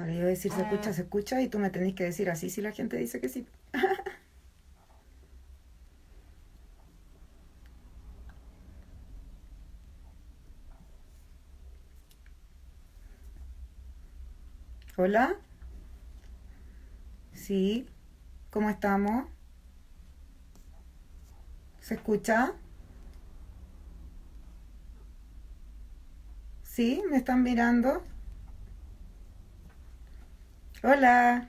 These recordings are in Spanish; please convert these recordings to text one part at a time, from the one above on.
Ahora a decir se escucha, ah. se escucha y tú me tenés que decir así si la gente dice que sí. Hola. Sí. ¿Cómo estamos? ¿Se escucha? Sí, me están mirando. Hola.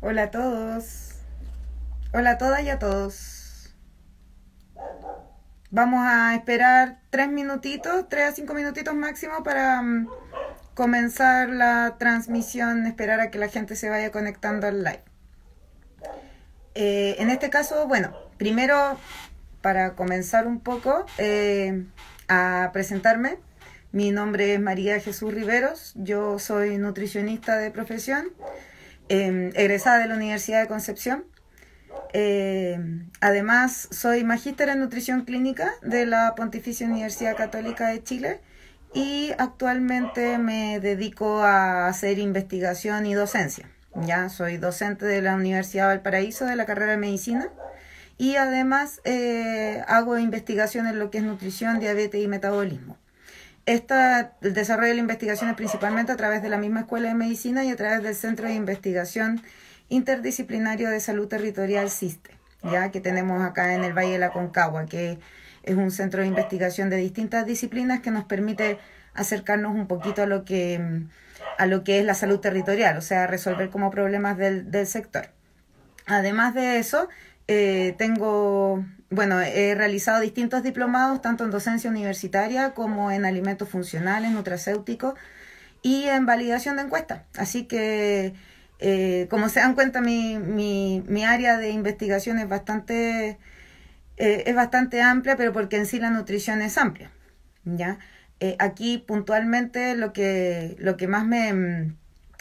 Hola a todos. Hola a todas y a todos. Vamos a esperar tres minutitos, tres a cinco minutitos máximo para mm, comenzar la transmisión, esperar a que la gente se vaya conectando al live. Eh, en este caso, bueno, primero para comenzar un poco eh, a presentarme. Mi nombre es María Jesús Riveros, yo soy nutricionista de profesión, em, egresada de la Universidad de Concepción. Em, además, soy magíster en nutrición clínica de la Pontificia Universidad Católica de Chile y actualmente me dedico a hacer investigación y docencia. Ya soy docente de la Universidad Valparaíso de la carrera de medicina y además eh, hago investigación en lo que es nutrición, diabetes y metabolismo. Esta, el desarrollo de la investigación es principalmente a través de la misma Escuela de Medicina y a través del Centro de Investigación Interdisciplinario de Salud Territorial CISTE, ya que tenemos acá en el Valle de la Concagua, que es un centro de investigación de distintas disciplinas que nos permite acercarnos un poquito a lo que, a lo que es la salud territorial, o sea, resolver como problemas del, del sector. Además de eso, eh, tengo bueno, he realizado distintos diplomados, tanto en docencia universitaria como en alimentos funcionales, nutracéuticos y en validación de encuestas. Así que, eh, como se dan cuenta, mi, área de investigación es bastante, eh, es bastante amplia, pero porque en sí la nutrición es amplia. ¿ya? Eh, aquí puntualmente lo que, lo que más me,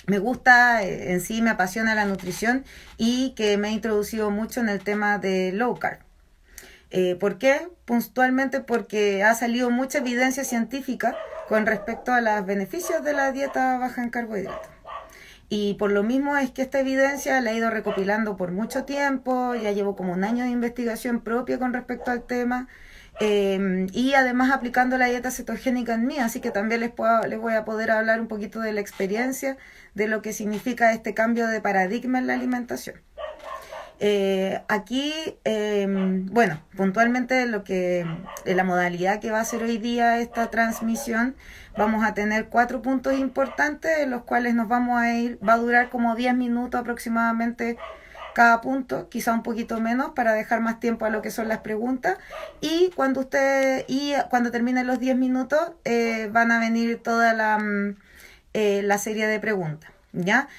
me gusta, en sí me apasiona la nutrición y que me he introducido mucho en el tema de low carb. Eh, ¿Por qué? Puntualmente porque ha salido mucha evidencia científica con respecto a los beneficios de la dieta baja en carbohidratos. Y por lo mismo es que esta evidencia la he ido recopilando por mucho tiempo, ya llevo como un año de investigación propia con respecto al tema. Eh, y además aplicando la dieta cetogénica en mí, así que también les, puedo, les voy a poder hablar un poquito de la experiencia, de lo que significa este cambio de paradigma en la alimentación. Eh, aquí, em, bueno, puntualmente lo que eh, la modalidad que va a ser hoy día esta transmisión, vamos a tener cuatro puntos importantes, de los cuales nos vamos a ir, va a durar como 10 minutos aproximadamente cada punto, quizá un poquito menos para dejar más tiempo a lo que son las preguntas. Y cuando usted y cuando terminen los 10 minutos eh, van a venir toda la, mm, la serie de preguntas, ¿ya?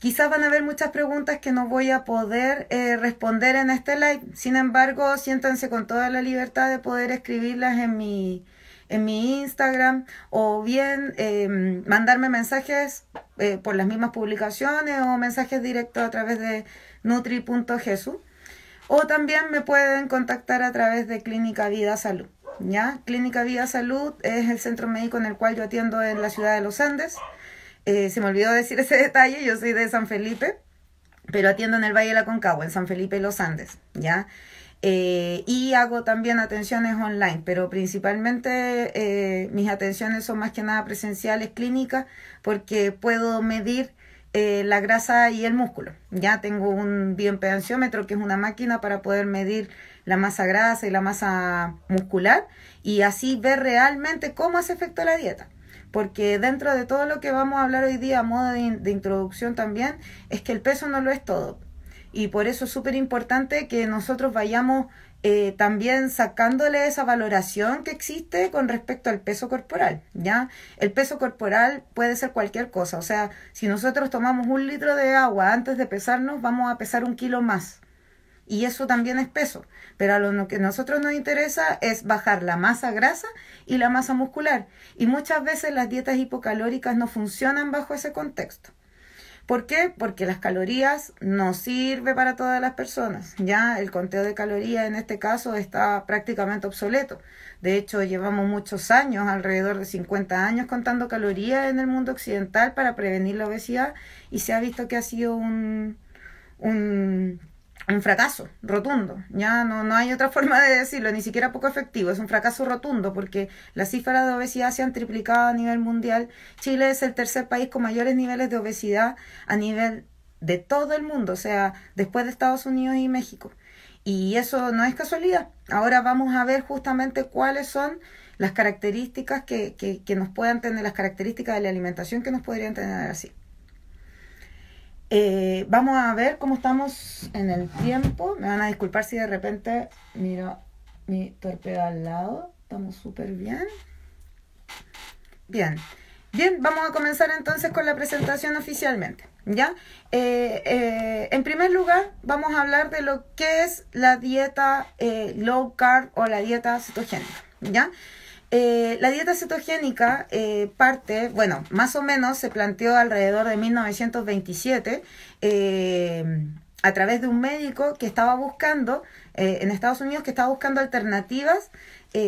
Quizás van a haber muchas preguntas que no voy a poder eh, responder en este live. Sin embargo, siéntanse con toda la libertad de poder escribirlas en mi, en mi Instagram o bien em, mandarme mensajes eh, por las mismas publicaciones o mensajes directos a través de nutri.jesu. O también me pueden contactar a través de Clínica Vida Salud. ¿ya? Clínica Vida Salud es el centro médico en el cual yo atiendo en la ciudad de los Andes. Eh, se me olvidó decir ese detalle, yo soy de San Felipe, pero atiendo en el Valle de la Concagua, en San Felipe los Andes, ¿ya? Eh, y hago también atenciones online, pero principalmente eh, mis atenciones son más que nada presenciales, clínicas, porque puedo medir la grasa y el músculo. Ya tengo un bioimpedanciómetro, que es una máquina para poder medir la masa grasa y la masa muscular, y así ver realmente cómo hace efecto la dieta porque dentro de todo lo que vamos a hablar hoy día a modo de, introducción también, es que el peso no lo es todo. Y por eso es súper importante que nosotros vayamos eh, también sacándole esa valoración que existe con respecto al peso corporal, ¿ya? El peso corporal puede ser cualquier cosa, o sea, si nosotros tomamos un litro de agua antes de pesarnos, vamos a pesar un kilo más y eso también es peso. Pero a lo que a nosotros nos interesa es bajar la masa grasa y la masa muscular. Y muchas veces las dietas hipocalóricas no funcionan bajo ese contexto. ¿Por qué? Porque las calorías no sirve para todas las personas. Ya el conteo de calorías en este caso está prácticamente obsoleto. De hecho, llevamos muchos años, alrededor de 50 años, contando calorías en el mundo occidental para prevenir la obesidad y se ha visto que ha sido un un fracaso rotundo. Ya no, no hay otra forma de decirlo, ni siquiera poco efectivo. Es un fracaso rotundo porque las cifras de obesidad se han triplicado a nivel mundial. Chile es el tercer país con mayores niveles de obesidad a nivel de todo el mundo, o sea, después de Estados Unidos y México. Y eso no es casualidad. Ahora vamos a ver justamente cuáles son las características que, que, que nos puedan tener, las características de la alimentación que nos podrían tener así. Eh, vamos a ver cómo estamos en el tiempo. Me van a disculpar si de repente miro mi torpedo al lado. Estamos súper bien. Bien. Bien, vamos a comenzar entonces con la presentación oficialmente. ¿Ya? Eh, eh, en primer lugar, vamos a hablar de lo que es la dieta low carb o la dieta cetogénica. ¿Ya? Eh, la dieta cetogénica eh, parte, bueno, más o menos se planteó alrededor de 1927 eh, a través de un médico que estaba buscando, en Estados Unidos, que estaba buscando alternativas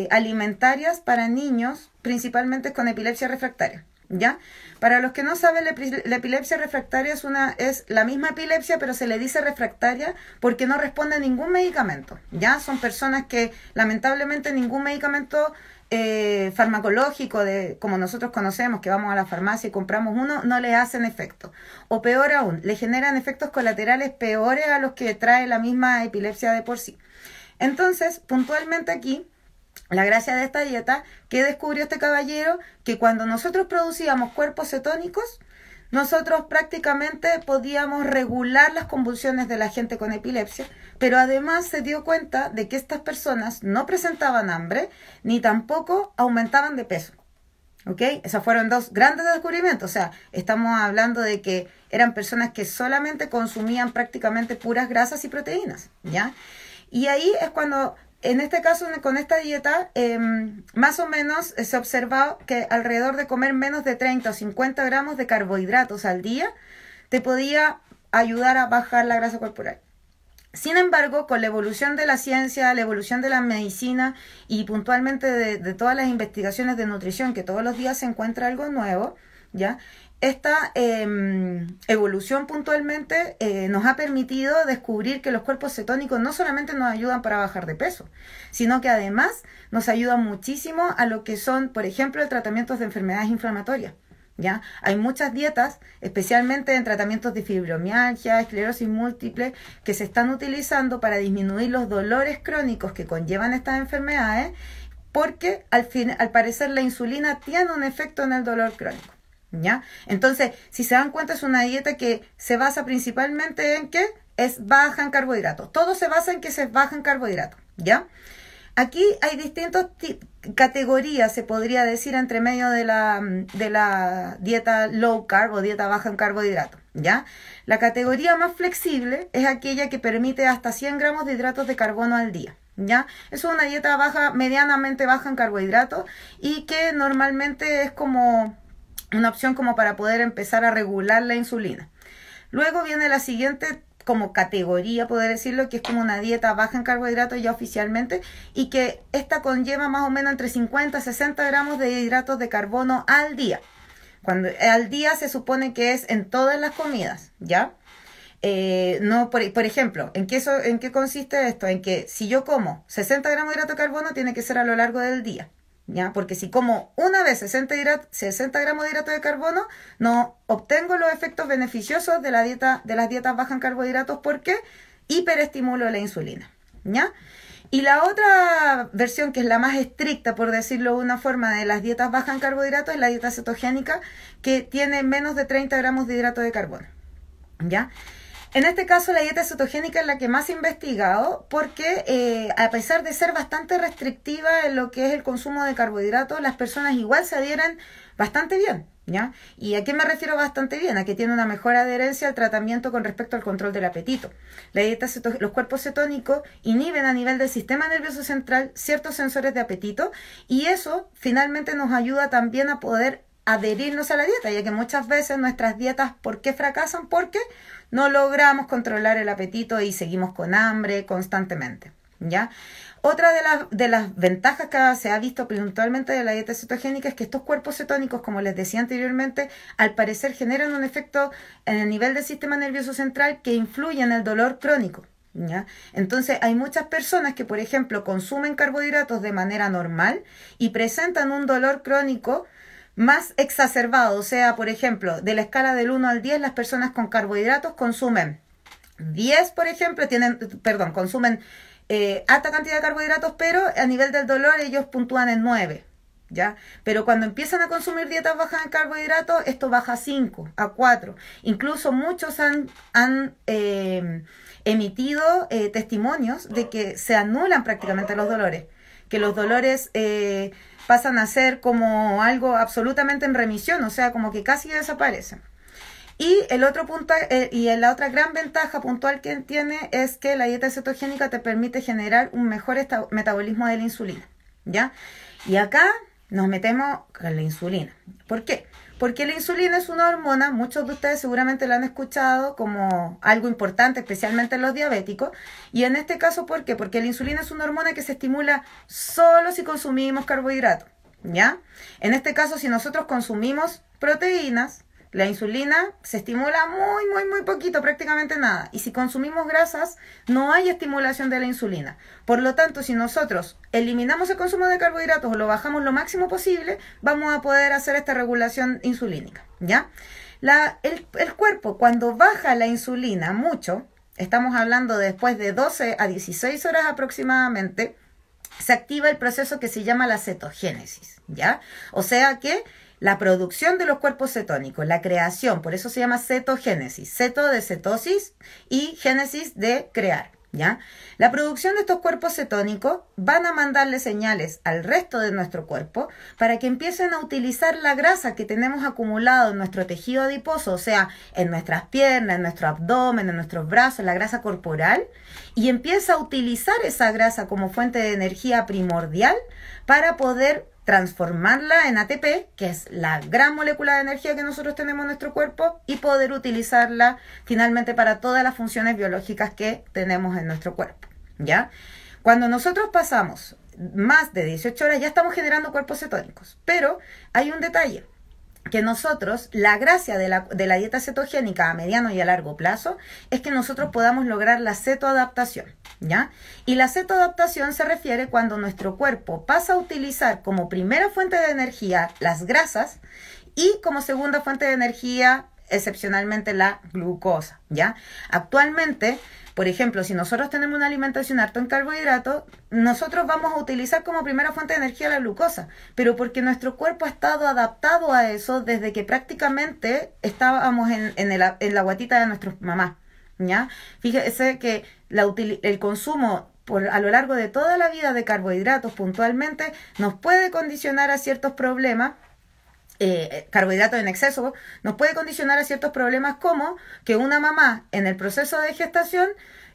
alimentarias para niños, principalmente con epilepsia refractaria. ¿Ya? Para los que no saben, la epilepsia refractaria es, una, es la misma epilepsia, pero se le dice refractaria porque no responde a ningún medicamento, ¿ya? Son personas que lamentablemente ningún medicamento eh, farmacológico, de, como nosotros conocemos, que vamos a la farmacia y compramos uno, no le hacen efecto. O peor aún, le generan efectos colaterales peores a los que trae la misma epilepsia de por sí. Entonces, puntualmente aquí, la gracia de esta dieta que descubrió este caballero, que cuando nosotros producíamos cuerpos cetónicos, nosotros prácticamente podíamos regular las convulsiones de la gente con epilepsia, pero además se dio cuenta de que estas personas no presentaban hambre ni tampoco aumentaban de peso. ¿Ok? Esos fueron dos grandes descubrimientos. O sea, estamos hablando de que eran personas que solamente consumían prácticamente puras grasas y proteínas. ¿Ya? Y ahí es cuando en este caso, con esta dieta, em, más o menos eh, se ha observado que alrededor de comer menos de 30 o 50 gramos de carbohidratos al día te podía ayudar a bajar la grasa corporal. Sin embargo, con la evolución de la ciencia, la evolución de la medicina y puntualmente de, de todas las investigaciones de nutrición, que todos los días se encuentra algo nuevo, ¿ya? Esta em, evolución puntualmente eh, nos ha permitido descubrir que los cuerpos cetónicos no solamente nos ayudan para bajar de peso, sino que además nos ayudan muchísimo a lo que son, por ejemplo, tratamientos de enfermedades inflamatorias. ¿ya? Hay muchas dietas, especialmente en tratamientos de fibromialgia, esclerosis múltiple, que se están utilizando para disminuir los dolores crónicos que conllevan estas enfermedades, porque al, al parecer la insulina tiene un efecto en el dolor crónico. ¿ya? Entonces, si se dan cuenta, es una dieta que se basa principalmente en que es baja en carbohidratos. Todo se basa en que se baja en carbohidratos, ¿ya? Aquí hay distintas categorías, se podría decir, entre medio de la, de la dieta low carb o dieta baja en carbohidratos, ¿ya? La categoría más flexible es aquella que permite hasta 100 gramos de hidratos de carbono al día, ¿ya? Es una dieta baja, medianamente baja en carbohidratos y que normalmente es como una opción como para poder empezar a regular la insulina. Luego viene la siguiente como categoría, poder decirlo, que es como una dieta baja en carbohidratos ya oficialmente y que esta conlleva más o menos entre 50 a 60 gramos de hidratos de carbono al día. Cuando al día se supone que es en todas las comidas, ¿ya? Eh, no, por, ejemplo, ¿en qué, ¿en qué consiste esto? En que si yo como 60 gramos de hidrato de carbono, tiene que ser a lo largo del día. Porque si como una vez 60, gramos de hidrato de carbono, no obtengo los efectos beneficiosos de, la dieta, de las dietas bajas en carbohidratos porque hiperestimulo la insulina, ¿ya? Y la otra versión, que es la más estricta, por decirlo de una forma, de las dietas bajas en carbohidratos, es la dieta cetogénica, que tiene menos de 30 gramos de hidrato de carbono, ¿ya? En este caso, la dieta cetogénica es la que más he investigado porque eh, a pesar de ser bastante restrictiva en lo que es el consumo de carbohidratos, las personas igual se adhieren bastante bien. ¿Ya? ¿Y a qué me refiero bastante bien? A que tiene una mejor adherencia al tratamiento con respecto al control del apetito. La dieta los cuerpos cetónicos inhiben a nivel del sistema nervioso central ciertos sensores de apetito y eso finalmente nos ayuda también a poder adherirnos a la dieta, ya que muchas veces nuestras dietas, ¿por qué fracasan? Porque no logramos controlar el apetito y seguimos con hambre constantemente, ¿ya? Otra de, las ventajas que se ha visto puntualmente de la dieta cetogénica es que estos cuerpos cetónicos, como les decía anteriormente, al parecer generan un efecto en el nivel del sistema nervioso central que influye en el dolor crónico. ¿Ya? Entonces hay muchas personas que, por ejemplo, consumen carbohidratos de manera normal y presentan un dolor crónico más exacerbado, o sea, por ejemplo, de la escala del 1 al 10, las personas con carbohidratos consumen 10, por ejemplo, tienen, perdón, consumen eh, alta cantidad de carbohidratos, pero a nivel del dolor ellos puntúan en 9. ¿Ya? Pero cuando empiezan a consumir dietas bajas en carbohidratos, esto baja a 5, a 4. Incluso muchos han, eh, emitido eh, testimonios de que se anulan prácticamente los dolores, que los dolores pasan a ser como algo absolutamente en remisión, o sea, como que casi desaparecen. Y el otro punto, eh, y la otra gran ventaja puntual que tiene es que la dieta cetogénica te permite generar un mejor metabolismo de la insulina, ¿ya? Y acá nos metemos con la insulina. ¿Por qué? Porque la insulina es una hormona, muchos de ustedes seguramente la han escuchado como algo importante, especialmente en los diabéticos. Y en este caso, ¿por qué? Porque la insulina es una hormona que se estimula solo si consumimos carbohidratos, ¿ya? En este caso, si nosotros consumimos proteínas, la insulina se estimula muy, muy, muy poquito, prácticamente nada. Y si consumimos grasas, no hay estimulación de la insulina. Por lo tanto, si nosotros eliminamos el consumo de carbohidratos o lo bajamos lo máximo posible, vamos a poder hacer esta regulación insulínica, ¿ya? el, cuerpo, cuando baja la insulina mucho, estamos hablando después de 12 a 16 horas aproximadamente, se activa el proceso que se llama la cetogénesis, ¿ya? O sea que la producción de los cuerpos cetónicos, la creación, por eso se llama cetogénesis, ceto de cetosis y génesis de crear. ¿Ya? La producción de estos cuerpos cetónicos van a mandarle señales al resto de nuestro cuerpo para que empiecen a utilizar la grasa que tenemos acumulado en nuestro tejido adiposo, o sea, en nuestras piernas, en nuestro abdomen, en nuestros brazos, la grasa corporal, y empieza a utilizar esa grasa como fuente de energía primordial para poder transformarla en ATP, que es la gran molécula de energía que nosotros tenemos en nuestro cuerpo, y poder utilizarla finalmente para todas las funciones biológicas que tenemos en nuestro cuerpo. ¿Ya? Cuando nosotros pasamos más de 18 horas, ya estamos generando cuerpos cetónicos. Pero hay un detalle que nosotros, la gracia de la, de la dieta cetogénica a mediano y a largo plazo es que nosotros podamos lograr la cetoadaptación. Y la cetoadaptación se refiere cuando nuestro cuerpo pasa a utilizar como primera fuente de energía las grasas y como segunda fuente de energía excepcionalmente la glucosa, ¿ya? Actualmente, por ejemplo, si nosotros tenemos una alimentación harta en carbohidratos, nosotros vamos a utilizar como primera fuente de energía la glucosa, pero porque nuestro cuerpo ha estado adaptado a eso desde que prácticamente estábamos en, en la guatita de nuestros mamás. Fíjese que el consumo por, a lo largo de toda la vida de carbohidratos puntualmente nos puede condicionar a ciertos problemas eh, eh, carbohidratos en exceso nos puede condicionar a ciertos problemas como que una mamá en el proceso de gestación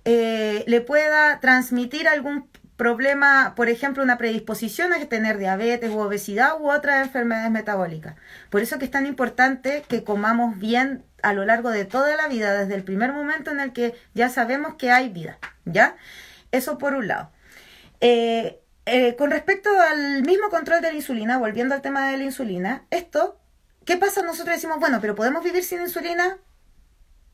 eh, le pueda transmitir algún problema, por ejemplo, una predisposición a tener diabetes u obesidad u otras enfermedades metabólicas. Por eso que es tan importante que comamos bien a lo largo de toda la vida, desde el primer momento en el que ya sabemos que hay vida, ¿ya? Eso por un lado. Eh, eh, con respecto al mismo control de la insulina, volviendo al tema de la insulina, esto, ¿qué pasa? Nosotros decimos, bueno, pero podemos vivir sin insulina,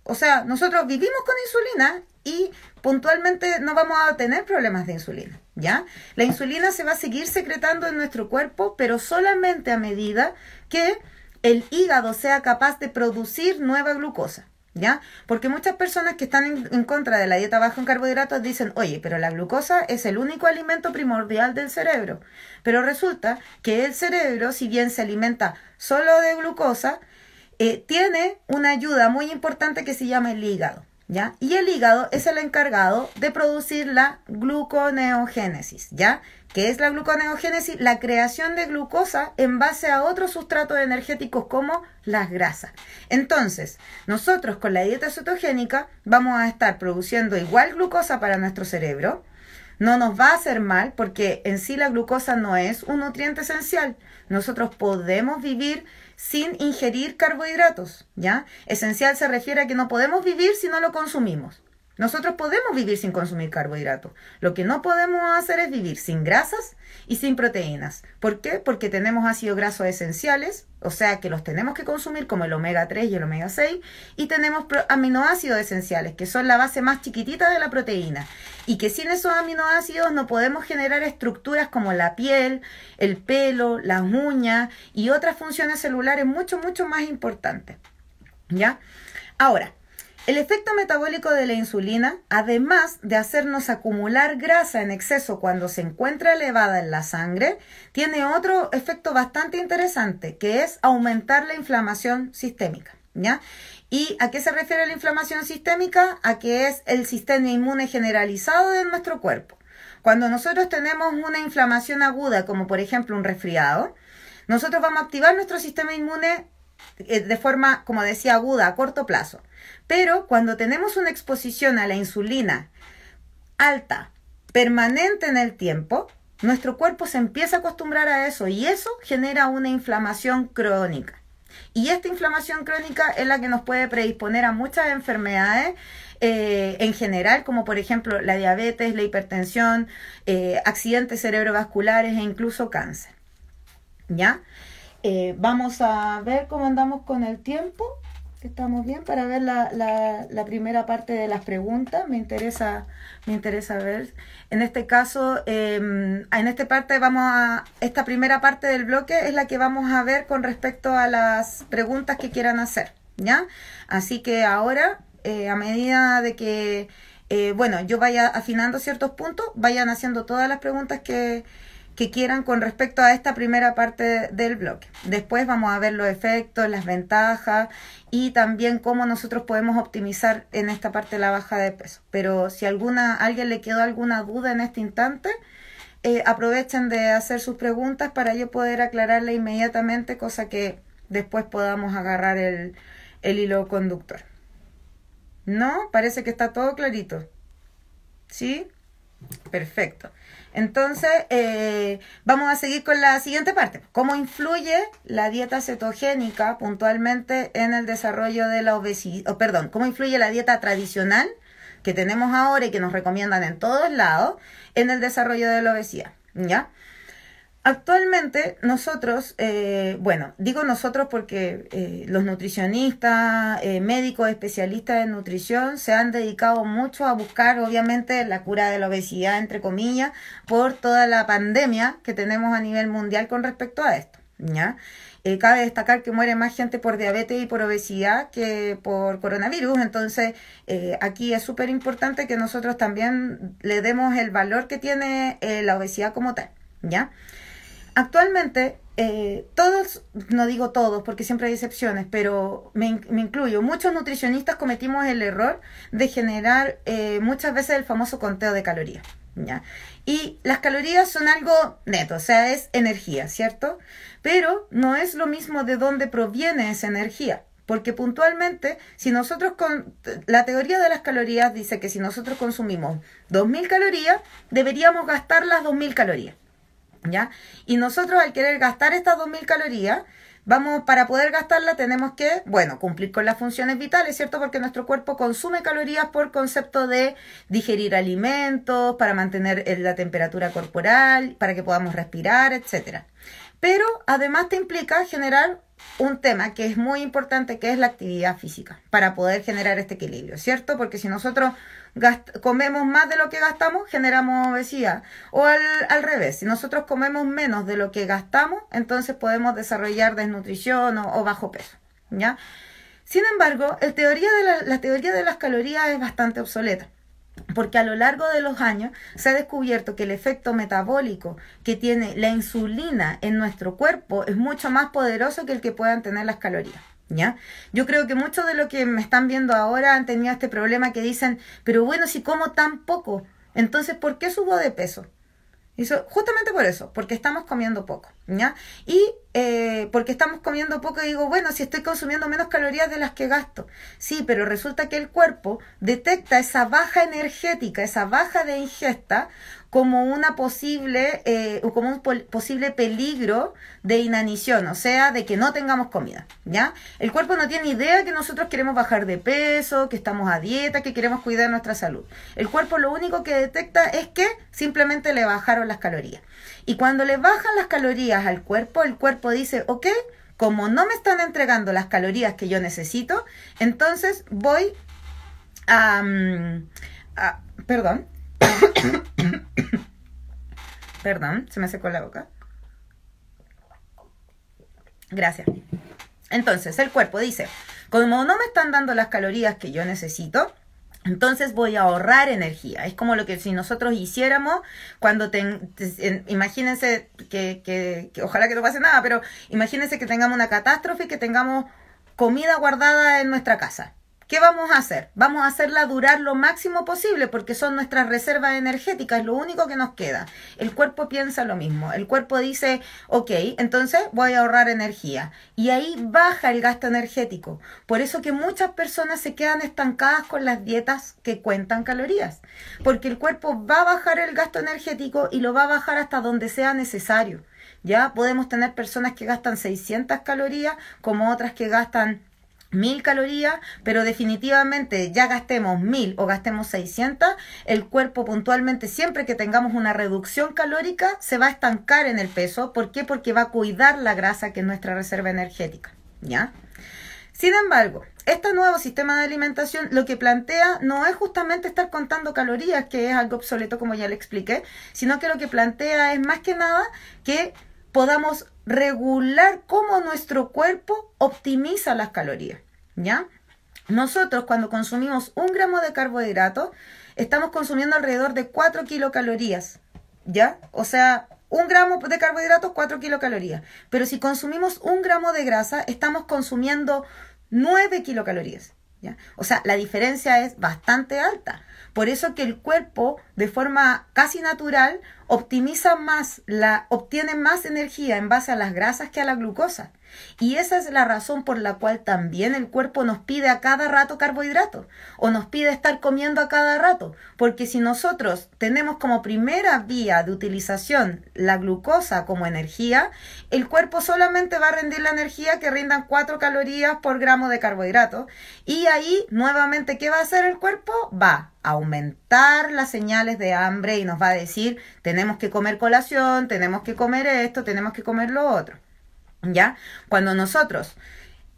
o sea, nosotros vivimos con insulina y puntualmente no vamos a tener problemas de insulina, ¿ya? La insulina se va a seguir secretando en nuestro cuerpo, pero solamente a medida que el hígado sea capaz de producir nueva glucosa. ¿Ya? Porque muchas personas que están en, contra de la dieta baja en carbohidratos dicen, oye, pero la glucosa es el único alimento primordial del cerebro. Pero resulta que el cerebro, si bien se alimenta solo de glucosa, eh, tiene una ayuda muy importante que se llama el hígado. ¿Ya? Y el hígado es el encargado de producir la gluconeogénesis, ¿ya? ¿Qué es la gluconeogénesis? La creación de glucosa en base a otros sustratos energéticos como las grasas. Entonces, nosotros con la dieta cetogénica vamos a estar produciendo igual glucosa para nuestro cerebro, no nos va a hacer mal porque en sí la glucosa no es un nutriente esencial. Nosotros podemos vivir sin ingerir carbohidratos, ¿ya? Esencial se refiere a que no podemos vivir si no lo consumimos. Nosotros podemos vivir sin consumir carbohidratos. Lo que no podemos hacer es vivir sin grasas y sin proteínas. ¿Por qué? Porque tenemos ácidos grasos esenciales, o sea que los tenemos que consumir como el omega 3 y el omega 6, y tenemos aminoácidos esenciales, que son la base más chiquitita de la proteína, y que sin esos aminoácidos no podemos generar estructuras como la piel, el pelo, las uñas y otras funciones celulares mucho, mucho más importantes. ¿Ya? Ahora, el efecto metabólico de la insulina, además de hacernos acumular grasa en exceso cuando se encuentra elevada en la sangre, tiene otro efecto bastante interesante, que es aumentar la inflamación sistémica. ¿ya? ¿Y a qué se refiere la inflamación sistémica? A que es el sistema inmune generalizado de nuestro cuerpo. Cuando nosotros tenemos una inflamación aguda, como por ejemplo un resfriado, nosotros vamos a activar nuestro sistema inmune eh, de forma, como decía, aguda, a corto plazo. Pero cuando tenemos una exposición a la insulina alta, permanente en el tiempo, nuestro cuerpo se empieza a acostumbrar a eso y eso genera una inflamación crónica. Y esta inflamación crónica es la que nos puede predisponer a muchas enfermedades eh, en general, como por ejemplo la diabetes, la hipertensión, eh, accidentes cerebrovasculares e incluso cáncer. ¿Ya? Eh, vamos a ver cómo andamos con el tiempo estamos bien para ver la, la, primera parte de las preguntas. Me interesa, me interesa ver. En este caso, em, en esta parte vamos a. Esta primera parte del bloque es la que vamos a ver con respecto a las preguntas que quieran hacer. ¿Ya? Así que ahora, eh, a medida de que eh, bueno, yo vaya afinando ciertos puntos, vayan haciendo todas las preguntas que, que quieran con respecto a esta primera parte del bloque. Después vamos a ver los efectos, las ventajas y también cómo nosotros podemos optimizar en esta parte la baja de peso. Pero si alguna, alguien le quedó alguna duda en este instante, eh, aprovechen de hacer sus preguntas para yo poder aclararle inmediatamente, cosa que después podamos agarrar el, el hilo conductor. ¿No? Parece que está todo clarito. ¿Sí? Perfecto. Entonces, eh, vamos a seguir con la siguiente parte. ¿Cómo influye la dieta cetogénica puntualmente en el desarrollo de la obesidad? Oh, perdón, ¿cómo influye la dieta tradicional que tenemos ahora y que nos recomiendan en todos lados en el desarrollo de la obesidad? ¿Ya? Actualmente nosotros, eh, bueno, digo nosotros porque eh, los nutricionistas, eh, médicos especialistas en nutrición se han dedicado mucho a buscar obviamente la cura de la obesidad, entre comillas, por toda la pandemia que tenemos a nivel mundial con respecto a esto. ¿ya? cabe destacar que muere más gente por diabetes y por obesidad que por coronavirus, entonces aquí es súper importante que nosotros también le demos el valor que tiene la obesidad como tal. ¿Ya? Actualmente, eh, todos, no digo todos porque siempre hay excepciones, pero me, incluyo, muchos nutricionistas cometimos el error de generar eh, muchas veces el famoso conteo de calorías. Y las calorías son algo neto, o sea, es energía, ¿cierto? Pero no es lo mismo de dónde proviene esa energía. Porque puntualmente, si nosotros con la teoría de las calorías dice que si nosotros consumimos 2.000 calorías, deberíamos gastar las 2.000 calorías. Y nosotros al querer gastar estas 2.000 calorías, vamos, para poder gastarla tenemos que, bueno, cumplir con las funciones vitales, ¿cierto? Porque nuestro cuerpo consume calorías por concepto de digerir alimentos, para mantener eh, la temperatura corporal, para que podamos respirar, etcétera pero además te implica generar un tema que es muy importante, que es la actividad física, para poder generar este equilibrio, ¿cierto? Porque si nosotros comemos más de lo que gastamos, generamos obesidad. O al, al, revés, si nosotros comemos menos de lo que gastamos, entonces podemos desarrollar desnutrición o, bajo peso, ¿ya? Sin embargo, la teoría de las calorías es bastante obsoleta porque a lo largo de los años se ha descubierto que el efecto metabólico que tiene la insulina en nuestro cuerpo es mucho más poderoso que el que puedan tener las calorías. ¿Ya? Yo creo que muchos de los que me están viendo ahora han tenido este problema que dicen, pero bueno, si como tan poco, entonces ¿por qué subo de peso? Eso, justamente por eso, porque estamos comiendo poco, ¿ya? Y eh, porque estamos comiendo poco, digo, bueno, si estoy consumiendo menos calorías de las que gasto. Sí, pero resulta que el cuerpo detecta esa baja energética, esa baja de ingesta, como una posible o como un posible peligro de inanición, o sea, de que no tengamos comida, ¿ya? El cuerpo no tiene idea que nosotros queremos bajar de peso, que estamos a dieta, que queremos cuidar nuestra salud. El cuerpo lo único que detecta es que simplemente le bajaron las calorías. Y cuando le bajan las calorías al cuerpo, el cuerpo dice, ok, como no me están entregando las calorías que yo necesito, entonces voy a... a perdón. Perdón, se me secó la boca. Gracias. Entonces, el cuerpo dice, como no me están dando las calorías que yo necesito, entonces voy a ahorrar energía. Es como lo que si nosotros hiciéramos cuando te, imagínense que, que, que, ojalá que no pase nada, pero imagínense que tengamos una catástrofe y que tengamos comida guardada en nuestra casa. ¿Qué vamos a hacer? Vamos a hacerla durar lo máximo posible porque son nuestras reservas energéticas, es lo único que nos queda. El cuerpo piensa lo mismo, el cuerpo dice, ok, entonces voy a ahorrar energía. Y ahí baja el gasto energético. Por eso que muchas personas se quedan estancadas con las dietas que cuentan calorías, porque el cuerpo va a bajar el gasto energético y lo va a bajar hasta donde sea necesario. Ya podemos tener personas que gastan 600 calorías como otras que gastan mil calorías, pero definitivamente ya gastemos mil o gastemos 600, el cuerpo puntualmente siempre que tengamos una reducción calórica se va a estancar en el peso. ¿Por qué? Porque va a cuidar la grasa que es nuestra reserva energética. ¿Ya? Sin embargo, este nuevo sistema de alimentación lo que plantea no es justamente estar contando calorías, que es algo obsoleto como ya le expliqué, sino que lo que plantea es más que nada que podamos regular cómo nuestro cuerpo optimiza las calorías, ¿ya? Nosotros cuando consumimos un gramo de carbohidrato, estamos consumiendo alrededor de 4 kilocalorías, ¿ya? O sea, un gramo de carbohidratos, 4 kilocalorías. Pero si consumimos un gramo de grasa, estamos consumiendo 9 kilocalorías. ¿ya? O sea, la diferencia es bastante alta. Por eso que el cuerpo, de forma casi natural, optimiza más, la, obtiene más energía en base a las grasas que a la glucosa. Y esa es la razón por la cual también el cuerpo nos pide a cada rato carbohidratos o nos pide estar comiendo a cada rato, porque si nosotros tenemos como primera vía de utilización la glucosa como energía, el cuerpo solamente va a rendir la energía que rindan 4 calorías por gramo de carbohidratos y ahí nuevamente ¿qué va a hacer el cuerpo? Va a aumentar las señales de hambre y nos va a decir, tenemos que comer colación, tenemos que comer esto, tenemos que comer lo otro. ¿Ya? Cuando nosotros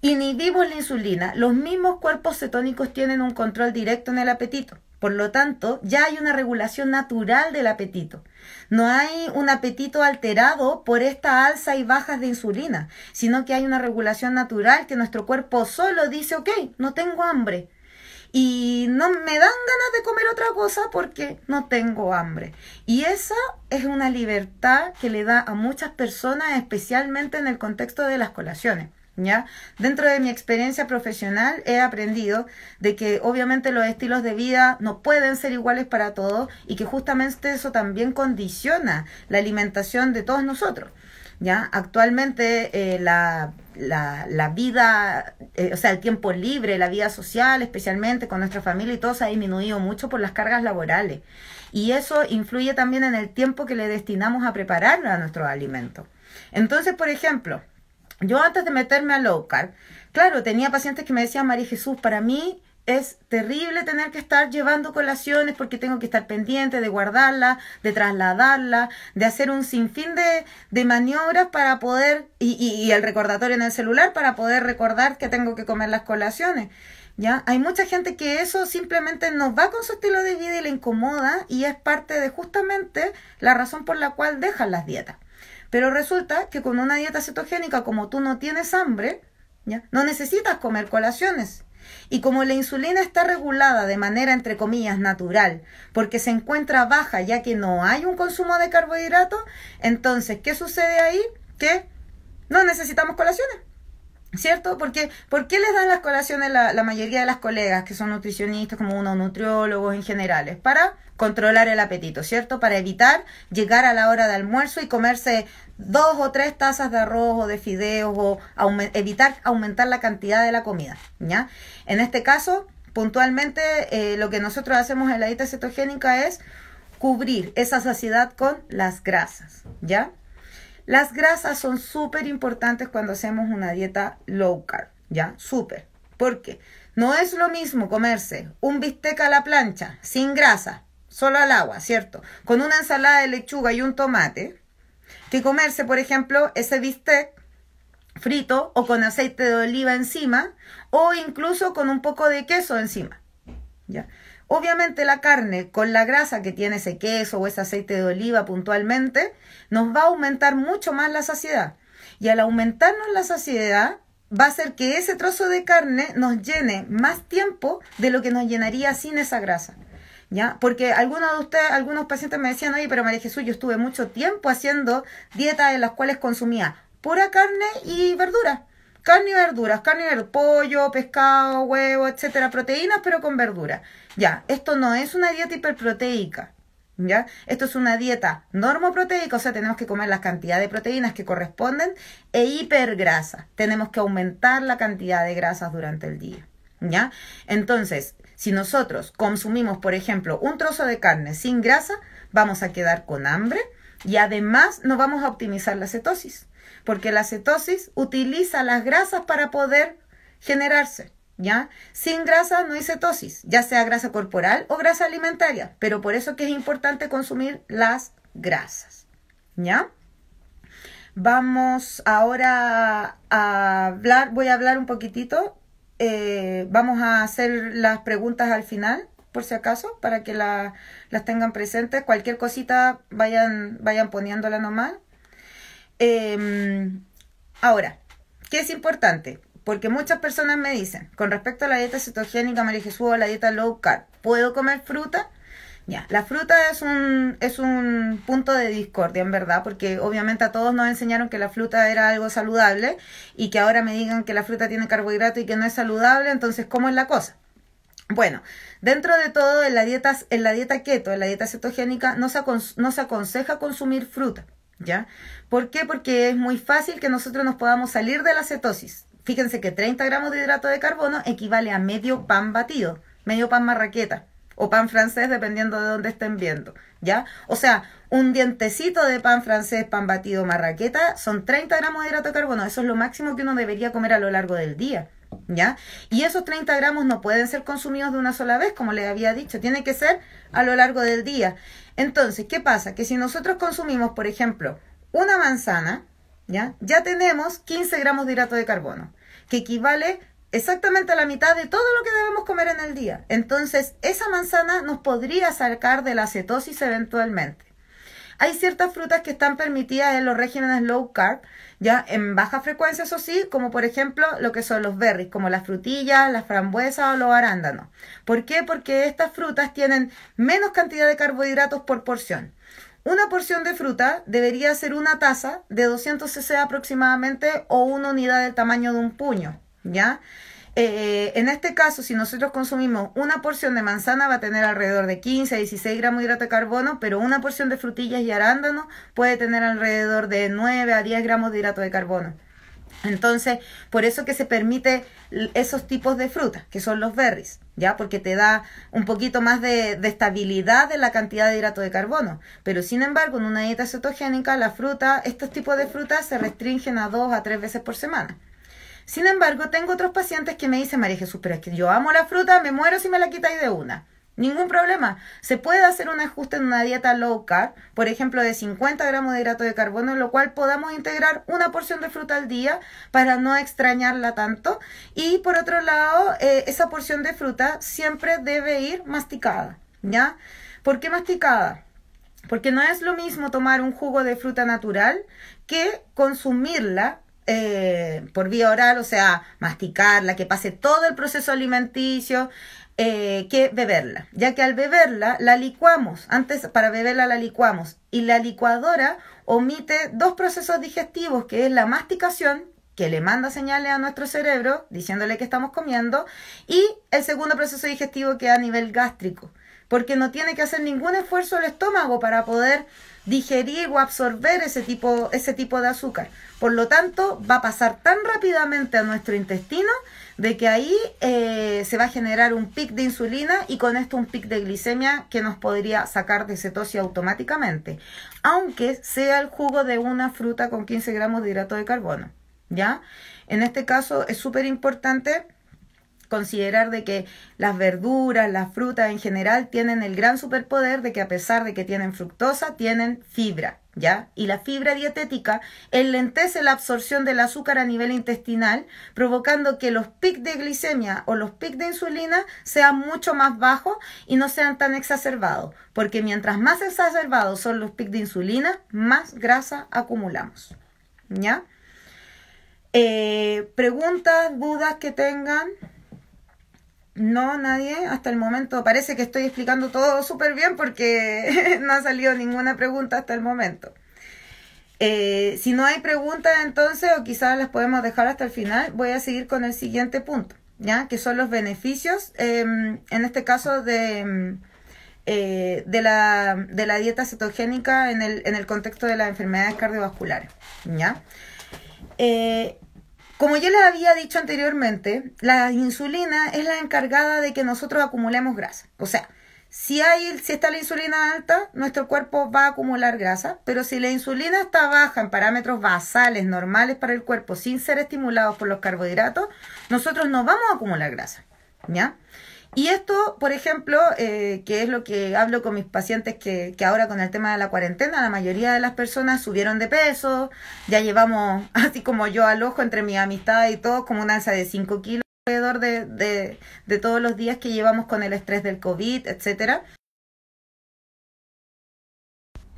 inhibimos la insulina, los mismos cuerpos cetónicos tienen un control directo en el apetito. Por lo tanto, ya hay una regulación natural del apetito. No hay un apetito alterado por esta alza y bajas de insulina, sino que hay una regulación natural que nuestro cuerpo solo dice, ok, no tengo hambre, y no me dan ganas de comer otra cosa porque no tengo hambre. Y esa es una libertad que le da a muchas personas, especialmente en el contexto de las colaciones. ¿Ya? Dentro de mi experiencia profesional he aprendido de que obviamente los estilos de vida no pueden ser iguales para todos y que justamente eso también condiciona la alimentación de todos nosotros. ¿ya? Actualmente eh, la, la, vida, eh, o sea, el tiempo libre, la vida social, especialmente con nuestra familia y todo, se ha disminuido mucho por las cargas laborales. Y eso influye también en el tiempo que le destinamos a preparar a nuestros alimentos. Entonces, por ejemplo, yo antes de meterme a low claro, tenía pacientes que me decían, María Jesús, para mí es terrible tener que estar llevando colaciones porque tengo que estar pendiente de guardarla, de trasladarla, de hacer un sinfín de, de maniobras para poder, y, y, el recordatorio en el celular para poder recordar que tengo que comer las colaciones. ¿Ya? Hay mucha gente que eso simplemente nos va con su estilo de vida y le incomoda y es parte de justamente la razón por la cual dejan las dietas. Pero resulta que con una dieta cetogénica como tú no tienes hambre, ¿ya? no necesitas comer colaciones y como la insulina está regulada de manera, entre comillas, natural, porque se encuentra baja ya que no hay un consumo de carbohidratos, entonces, ¿qué sucede ahí? Que no necesitamos colaciones. ¿Cierto? Porque, ¿Por qué les dan las colaciones la, mayoría de las colegas que son nutricionistas, como unos nutriólogos en general? Para controlar el apetito, ¿cierto? Para evitar llegar a la hora de almuerzo y comerse dos o tres tazas de arroz o de fideos o evitar aumentar la cantidad de la comida, ¿ya? En este caso, puntualmente, eh, lo que nosotros hacemos en la dieta cetogénica es cubrir esa saciedad con las grasas, ¿ya? Las grasas son súper importantes cuando hacemos una dieta low carb, ¿ya? Súper. Porque no es lo mismo comerse un bistec a la plancha, sin grasa, solo al agua, ¿cierto? Con una ensalada de lechuga y un tomate, que comerse, por ejemplo, ese bistec frito o con aceite de oliva encima o incluso con un poco de queso encima. ¿Ya? Obviamente la carne, con la grasa que tiene ese queso o ese aceite de oliva puntualmente, nos va a aumentar mucho más la saciedad. Y al aumentarnos la saciedad, va a hacer que ese trozo de carne nos llene más tiempo de lo que nos llenaría sin esa grasa. ¿Ya? Porque algunos de ustedes, algunos pacientes me decían, oye, pero María Jesús, yo estuve mucho tiempo haciendo dietas en las cuales consumía pura carne y verdura carne y verduras, carne y verduras, pollo, pescado, huevo, etcétera, proteínas, pero con verduras. Ya, esto no es una dieta hiperproteica. ¿Ya? Esto es una dieta normoproteica, o sea, tenemos que comer la cantidad de proteínas que corresponden e hipergrasa. Tenemos que aumentar la cantidad de grasas durante el día. ¿Ya? Entonces, si nosotros consumimos, por ejemplo, un trozo de carne sin grasa, vamos a quedar con hambre y además no vamos a optimizar la cetosis porque la cetosis utiliza las grasas para poder generarse. ¿Ya? Sin grasa no hay cetosis, ya sea grasa corporal o grasa alimentaria, pero por eso que es importante consumir las grasas. ¿Ya? Vamos ahora a hablar, voy a hablar un poquitito, eh, vamos a hacer las preguntas al final, por si acaso, para que las tengan presentes, cualquier cosita vayan, vayan poniéndola nomás. Em, ahora, ¿qué es importante? Porque muchas personas me dicen, con respecto a la dieta cetogénica, María Jesús, o la dieta low carb, ¿puedo comer fruta? Ya, la fruta es un, es un punto de discordia, en verdad, porque obviamente a todos nos enseñaron que la fruta era algo saludable y que ahora me digan que la fruta tiene carbohidrato y que no es saludable, entonces, ¿cómo es la cosa? Bueno, dentro de todo, en la dieta, en la dieta keto, en la dieta cetogénica, no se aconseja consumir fruta. ¿Ya? ¿Por qué? Porque es muy fácil que nosotros nos podamos salir de la cetosis. Fíjense que 30 gramos de hidrato de carbono equivale a medio pan batido, medio pan marraqueta o pan francés, dependiendo de dónde estén viendo, ¿ya? O sea, un dientecito de pan francés, pan batido, marraqueta, son 30 gramos de hidrato de carbono. Eso es lo máximo que uno debería comer a lo largo del día, ¿ya? Y esos 30 gramos no pueden ser consumidos de una sola vez, como les había dicho, tiene que ser a lo largo del día. Entonces, ¿qué pasa? Que si nosotros consumimos, por ejemplo, una manzana, ¿ya? Ya tenemos 15 gramos de hidrato de carbono, que equivale exactamente a la mitad de todo lo que debemos comer en el día. Entonces, esa manzana nos podría sacar de la cetosis eventualmente. Hay ciertas frutas que están permitidas en los regímenes low carb, ya en baja frecuencia, eso sí, como por ejemplo lo que son los berries, como las frutillas, las frambuesas o los arándanos. ¿Por qué? Porque estas frutas tienen menos cantidad de carbohidratos por porción. Una porción de fruta debería ser una taza de 200 cc aproximadamente o una unidad del tamaño de un puño, ¿ya? Eh, en este caso, si nosotros consumimos una porción de manzana, va a tener alrededor de 15 a 16 gramos de hidrato de carbono, pero una porción de frutillas y arándanos puede tener alrededor de 9 a 10 gramos de hidrato de carbono. Entonces, por eso que se permite esos tipos de frutas, que son los berries, ¿ya? Porque te da un poquito más de, estabilidad de la cantidad de hidrato de carbono. Pero sin embargo, en una dieta cetogénica, la fruta, estos tipos de frutas se restringen a dos a tres veces por semana. Sin embargo, tengo otros pacientes que me dicen, María Jesús, pero es que yo amo la fruta, me muero si me la quitáis de una. Ningún problema. Se puede hacer un ajuste en una dieta low carb, por ejemplo, de 50 gramos de hidrato de carbono, en lo cual podamos integrar una porción de fruta al día para no extrañarla tanto. Y por otro lado, eh, esa porción de fruta siempre debe ir masticada. ¿Ya? ¿Por qué masticada? Porque no es lo mismo tomar un jugo de fruta natural que consumirla eh, por vía oral, o sea, masticarla, que pase todo el proceso alimenticio, eh, que beberla, ya que al beberla la licuamos, antes para beberla la licuamos y la licuadora omite dos procesos digestivos, que es la masticación, que le manda señales a nuestro cerebro diciéndole que estamos comiendo, y el segundo proceso digestivo que es a nivel gástrico, porque no tiene que hacer ningún esfuerzo el estómago para poder digerir o absorber ese tipo, ese tipo de azúcar. Por lo tanto, va a pasar tan rápidamente a nuestro intestino de que ahí eh, se va a generar un pic de insulina y con esto un pic de glicemia que nos podría sacar de cetosis automáticamente, aunque sea el jugo de una fruta con 15 gramos de hidrato de carbono. ¿Ya? En este caso es súper importante considerar de que las verduras, las frutas en general tienen el gran superpoder de que a pesar de que tienen fructosa, tienen fibra, ¿ya? Y la fibra dietética enlentece la absorción del azúcar a nivel intestinal, provocando que los pics de glicemia o los pics de insulina sean mucho más bajos y no sean tan exacerbados, porque mientras más exacerbados son los pics de insulina, más grasa acumulamos, ¿ya? Eh, preguntas, dudas que tengan. No, nadie, hasta el momento. Parece que estoy explicando todo súper bien porque no ha salido ninguna pregunta hasta el momento. Eh, si no hay preguntas entonces, o quizás las podemos dejar hasta el final, voy a seguir con el siguiente punto, ¿ya? Que son los beneficios, em, en este caso de, em, eh, de, la, de, la, dieta cetogénica en el, en el contexto de las enfermedades cardiovasculares, ¿ya? Eh, como yo les había dicho anteriormente, la insulina es la encargada de que nosotros acumulemos grasa. O sea, si, hay, si está la insulina alta, nuestro cuerpo va a acumular grasa, pero si la insulina está baja en parámetros basales, normales para el cuerpo, sin ser estimulados por los carbohidratos, nosotros no vamos a acumular grasa. ¿Ya? Y esto, por ejemplo, eh, que es lo que hablo con mis pacientes que, que, ahora con el tema de la cuarentena, la mayoría de las personas subieron de peso, ya llevamos, así como yo al ojo, entre mi amistad y todo, como una alza de 5 kilos alrededor de, de, de todos los días que llevamos con el estrés del COVID, etcétera.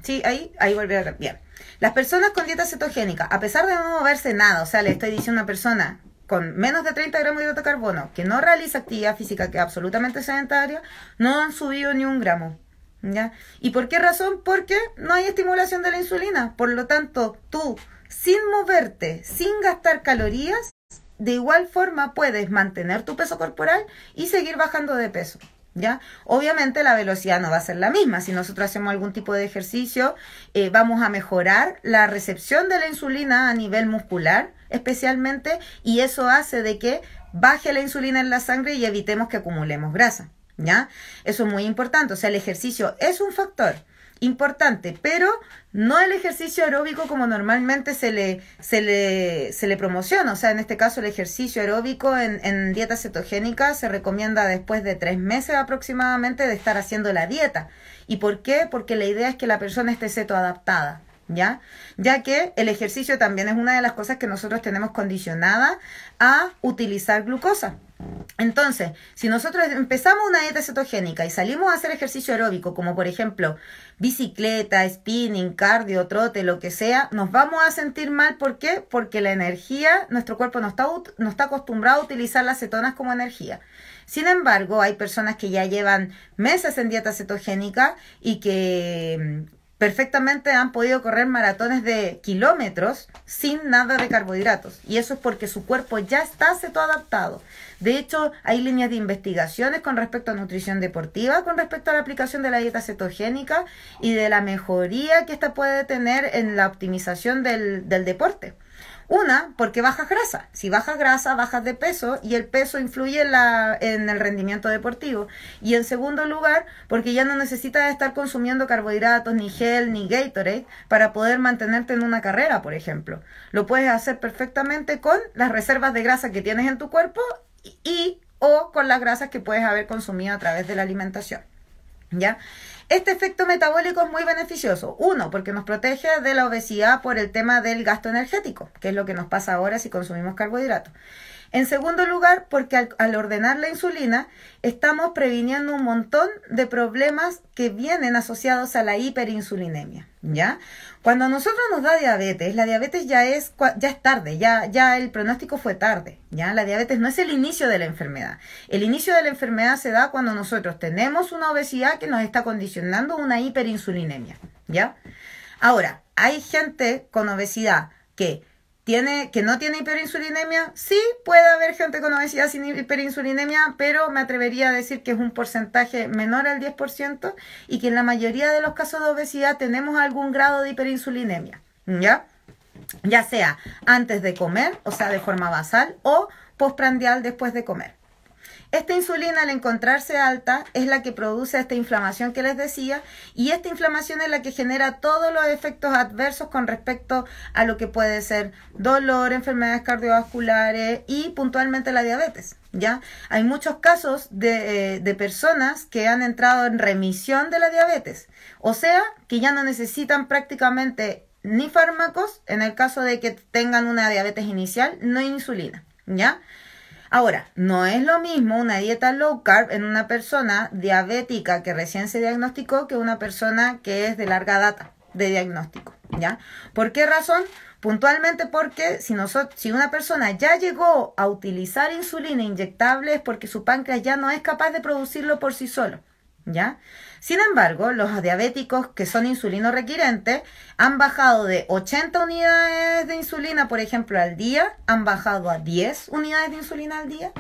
Sí, ahí, ahí volvió a Bien. Las personas con dieta cetogénica, a pesar de no moverse nada, o sea, le estoy diciendo a una persona, con menos de 30 gramos de hidrocarbono que no realiza actividad física, que es absolutamente sedentaria, no han subido ni un gramo. ¿ya? ¿Y por qué razón? Porque no hay estimulación de la insulina. Por lo tanto, tú, sin moverte, sin gastar calorías, de igual forma puedes mantener tu peso corporal y seguir bajando de peso. Obviamente la velocidad no va a ser la misma. Si nosotros hacemos algún tipo de ejercicio, eh, vamos a mejorar la recepción de la insulina a nivel muscular especialmente y eso hace de que baje la insulina en la sangre y evitemos que acumulemos grasa. ¿Ya? Eso es muy importante. O sea, el ejercicio es un factor, importante, pero no el ejercicio aeróbico como normalmente se le, se le, se le promociona. O sea, en este caso el ejercicio aeróbico en, en dieta cetogénica se recomienda después de tres meses aproximadamente de estar haciendo la dieta. ¿Y por qué? Porque la idea es que la persona esté cetoadaptada, ¿Ya? ya que el ejercicio también es una de las cosas que nosotros tenemos condicionada a utilizar glucosa. Entonces, si nosotros empezamos una dieta cetogénica y salimos a hacer ejercicio aeróbico, como por ejemplo bicicleta, spinning, cardio, trote, lo que sea, nos vamos a sentir mal. ¿Por qué? Porque la energía, nuestro cuerpo no está, está acostumbrado a utilizar las cetonas como energía. Sin embargo, hay personas que ya llevan meses en dieta cetogénica y que perfectamente han podido correr maratones de kilómetros sin nada de carbohidratos. Y eso es porque su cuerpo ya está cetoadaptado. De hecho, hay líneas de investigaciones con respecto a nutrición deportiva, con respecto a la aplicación de la dieta cetogénica y de la mejoría que esta puede tener en la optimización del, del deporte. Una, porque bajas grasa. Si bajas grasa, bajas de peso y el peso influye en, el rendimiento deportivo. Y en segundo lugar, porque ya no necesitas estar consumiendo carbohidratos, ni gel, ni Gatorade para poder mantenerte en una carrera, por ejemplo. Lo puedes hacer perfectamente con las reservas de grasa que tienes en tu cuerpo y, y o con las grasas que puedes haber consumido a través de la alimentación. ¿Ya? Este efecto metabólico es muy beneficioso. Uno, porque nos protege de la obesidad por el tema del gasto energético, que es lo que nos pasa ahora si consumimos carbohidratos. En segundo lugar, porque al, ordenar la insulina estamos previniendo un montón de problemas que vienen asociados a la hiperinsulinemia. ¿ya? Cuando a nosotros nos da diabetes, la diabetes ya es, ya es tarde, ya, ya el pronóstico fue tarde, ¿ya? La diabetes no es el inicio de la enfermedad. El inicio de la enfermedad se da cuando nosotros tenemos una obesidad que nos está condicionando una hiperinsulinemia, ¿ya? Ahora, hay gente con obesidad que ¿Que no tiene hiperinsulinemia? Sí, puede haber gente con obesidad sin hiperinsulinemia, pero me atrevería a decir que es un porcentaje menor al 10% y que en la mayoría de los casos de obesidad tenemos algún grado de hiperinsulinemia, ¿ya? Ya sea antes de comer, o sea, de forma basal, o postprandial después de comer. Esta insulina al encontrarse alta es la que produce esta inflamación que les decía y esta inflamación es la que genera todos los efectos adversos con respecto a lo que puede ser dolor, enfermedades cardiovasculares y puntualmente la diabetes. ¿Ya? Hay muchos casos de, eh, de personas que han entrado en remisión de la diabetes, o sea, que ya no necesitan prácticamente ni fármacos en el caso de que tengan una diabetes inicial, no insulina, ¿ya? Ahora, no es lo mismo una dieta low carb en una persona diabética que recién se diagnosticó que una persona que es de larga data de diagnóstico, ¿ya? ¿Por qué razón? Puntualmente porque si, si una persona ya llegó a utilizar insulina e inyectable es porque su páncreas ya no es capaz de producirlo por sí solo, ¿ya? Sin embargo, los diabéticos que son insulino han bajado de 80 unidades de insulina, por ejemplo, al día, han bajado a 10 unidades de insulina al día.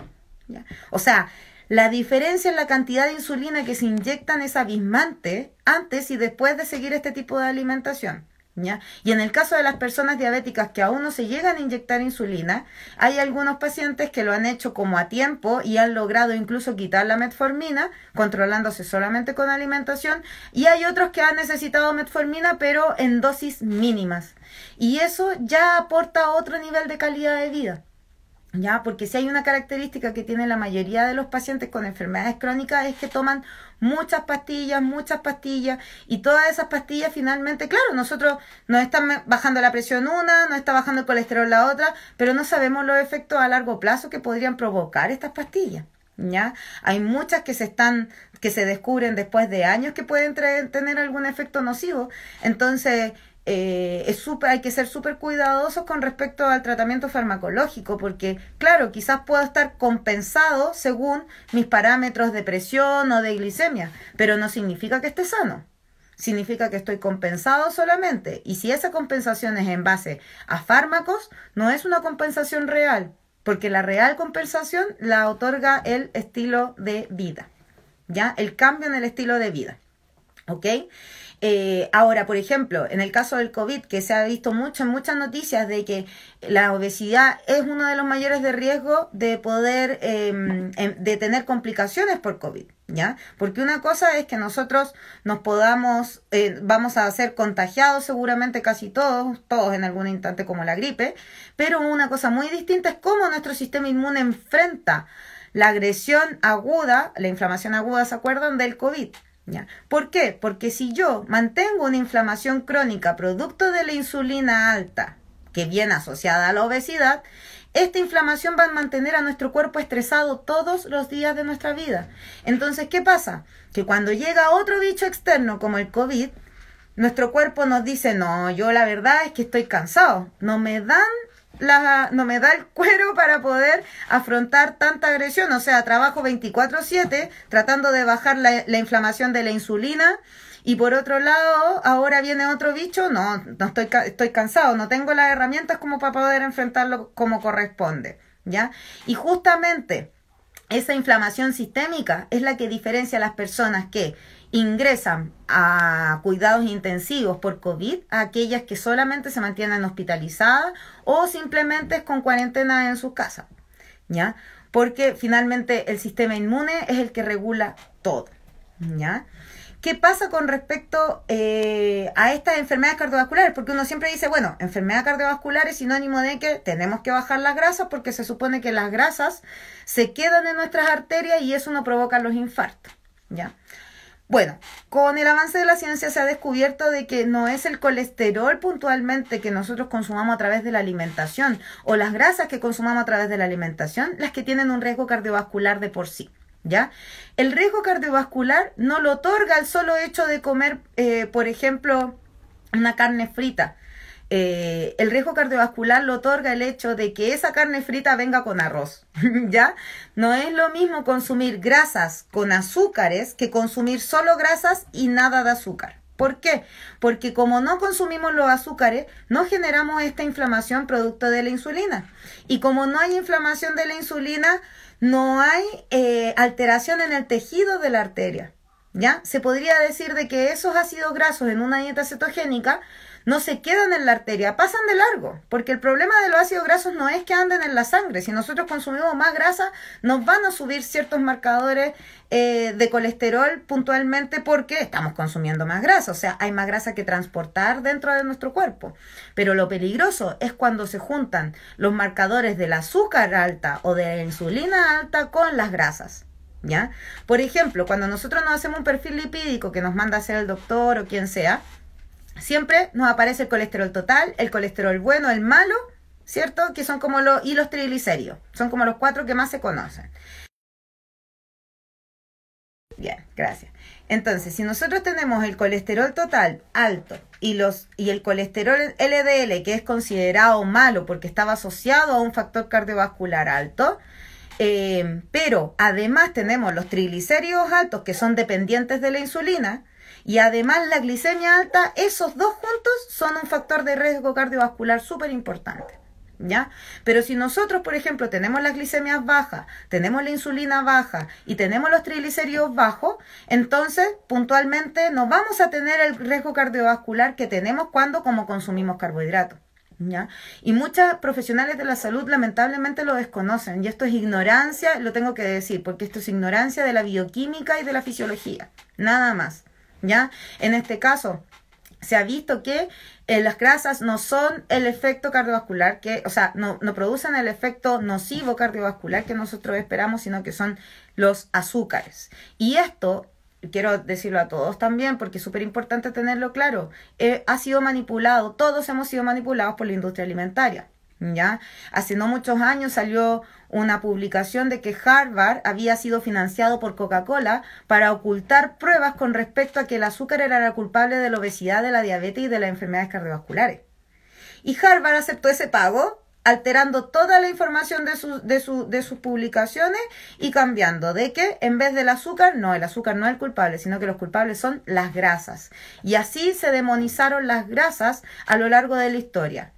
O sea, la diferencia en la cantidad de insulina que se inyectan es abismante antes y después de seguir este tipo de alimentación. Y en el caso de las personas diabéticas que aún no se llegan a inyectar insulina, hay algunos pacientes que lo han hecho como a tiempo y han logrado incluso quitar la metformina, controlándose solamente con alimentación, y hay otros que han necesitado metformina pero en dosis mínimas. Y eso ya aporta otro nivel de calidad de vida. ¿ya? Porque si hay una característica que tiene la mayoría de los pacientes con enfermedades crónicas es que toman muchas pastillas, muchas pastillas, y todas esas pastillas finalmente, claro, nosotros nos están bajando la presión una, nos está bajando el colesterol la otra, pero no sabemos los efectos a largo plazo que podrían provocar estas pastillas. ¿Ya? Hay muchas que se están, que se descubren después de años que pueden tener algún efecto nocivo. Entonces, eh, es super, hay que ser súper cuidadosos con respecto al tratamiento farmacológico, porque claro, quizás pueda estar compensado según mis parámetros de presión o de glicemia, pero no significa que esté sano. Significa que estoy compensado solamente. Y si esa compensación es en base a fármacos, no es una compensación real, porque la real compensación la otorga el estilo de vida, ¿ya? El cambio en el estilo de vida, ¿ok? Eh, ahora, por ejemplo, en el caso del COVID, que se ha visto mucho muchas noticias de que la obesidad es uno de los mayores de riesgo de poder, em, em, de tener complicaciones por COVID. ¿Ya? Porque una cosa es que nosotros nos podamos, eh, vamos a ser contagiados seguramente casi todos, todos en algún instante como la gripe, pero una cosa muy distinta es cómo nuestro sistema inmune enfrenta la agresión aguda, la inflamación aguda, ¿se acuerdan? Del COVID. ¿Por qué? Porque si yo mantengo una inflamación crónica producto de la insulina alta, que viene asociada a la obesidad, esta inflamación va a mantener a nuestro cuerpo estresado todos los días de nuestra vida. Entonces, ¿qué pasa? Que cuando llega otro bicho externo como el COVID, nuestro cuerpo nos dice, no, yo la verdad es que estoy cansado, no me dan no me da el cuero para poder afrontar tanta agresión. O sea, trabajo 24/7 tratando de bajar la, inflamación de la insulina. Y por otro lado, ahora viene otro bicho. No, no estoy, estoy cansado, no tengo las herramientas como para poder enfrentarlo como corresponde. ¿Ya? Y justamente esa inflamación sistémica es la que diferencia a las personas que ingresan a cuidados intensivos por COVID a aquellas que solamente se mantienen hospitalizadas o simplemente con cuarentena en sus casas, ¿ya? Porque finalmente el sistema inmune es el que regula todo, ¿ya? ¿Qué pasa con respecto eh, a estas enfermedades cardiovasculares? Porque uno siempre dice, bueno, enfermedad cardiovascular es sinónimo de que tenemos que bajar las grasas porque se supone que las grasas se quedan en nuestras arterias y eso no provoca los infartos, ¿ya? Bueno, con el avance de la ciencia se ha descubierto de que no es el colesterol puntualmente que nosotros consumamos a través de la alimentación o las grasas que consumamos a través de la alimentación las que tienen un riesgo cardiovascular de por sí. ¿Ya? El riesgo cardiovascular no lo otorga el solo hecho de comer, eh, por ejemplo, una carne frita eh, el riesgo cardiovascular lo otorga el hecho de que esa carne frita venga con arroz, ¿ya? No es lo mismo consumir grasas con azúcares que consumir solo grasas y nada de azúcar. ¿Por qué? Porque como no consumimos los azúcares, no generamos esta inflamación producto de la insulina. Y como no hay inflamación de la insulina, no hay eh, alteración en el tejido de la arteria. ¿Ya? Se podría decir de que esos ácidos grasos en una dieta cetogénica no se quedan en la arteria, pasan de largo, porque el problema de los ácidos grasos no es que anden en la sangre, si nosotros consumimos más grasa, nos van a subir ciertos marcadores eh, de colesterol puntualmente porque estamos consumiendo más grasa, o sea, hay más grasa que transportar dentro de nuestro cuerpo. Pero lo peligroso es cuando se juntan los marcadores del azúcar alta o de la insulina alta con las grasas. ¿Ya? Por ejemplo, cuando nosotros nos hacemos un perfil lipídico que nos manda a hacer el doctor o quien sea, siempre nos aparece el colesterol total, el colesterol bueno, el malo, ¿cierto? Que son como los, y los triglicéridos, son como los cuatro que más se conocen. Bien, gracias. Entonces, si nosotros tenemos el colesterol total alto y, el colesterol LDL, que es considerado malo porque estaba asociado a un factor cardiovascular alto, eh, pero además tenemos los triglicéridos altos que son dependientes de la insulina, y además la glicemia alta, esos dos juntos son un factor de riesgo cardiovascular súper importante. ¿Ya? Pero si nosotros, por ejemplo, tenemos las glicemias bajas, tenemos la insulina baja y tenemos los triglicéridos bajos, entonces puntualmente no vamos a tener el riesgo cardiovascular que tenemos cuando como consumimos carbohidratos. ¿Ya? Y muchas profesionales de la salud lamentablemente lo desconocen y esto es ignorancia, lo tengo que decir, porque esto es ignorancia de la bioquímica y de la fisiología, nada más. ¿ya? En este caso, se ha visto que eh, las grasas no son el efecto cardiovascular, que, o sea, no, producen el efecto nocivo cardiovascular que nosotros esperamos, sino que son los azúcares. Y esto, quiero decirlo a todos también, porque es súper importante tenerlo claro, eh, ha sido manipulado, todos hemos sido manipulados por la industria alimentaria. ¿ya? Hace no muchos años salió una publicación de que Harvard había sido financiado por Coca-Cola para ocultar pruebas con respecto a que el azúcar era la culpable de la obesidad, de la diabetes y de las enfermedades cardiovasculares. Y Harvard aceptó ese pago alterando toda la información de, de sus publicaciones y cambiando de que en vez del azúcar, no, el azúcar no es el culpable, sino que los culpables son las grasas. Y así se demonizaron las grasas a lo largo de la historia.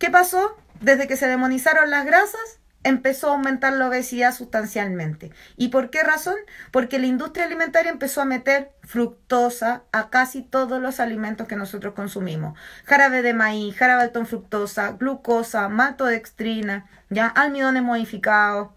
¿Qué pasó? desde que se demonizaron las grasas, empezó a aumentar la obesidad sustancialmente. ¿Y por qué razón? Porque la industria alimentaria empezó a meter fructosa a casi todos los alimentos que nosotros consumimos. Jarabe de maíz, jarabe fructosa, glucosa, maltodextrina, ya almidones modificados,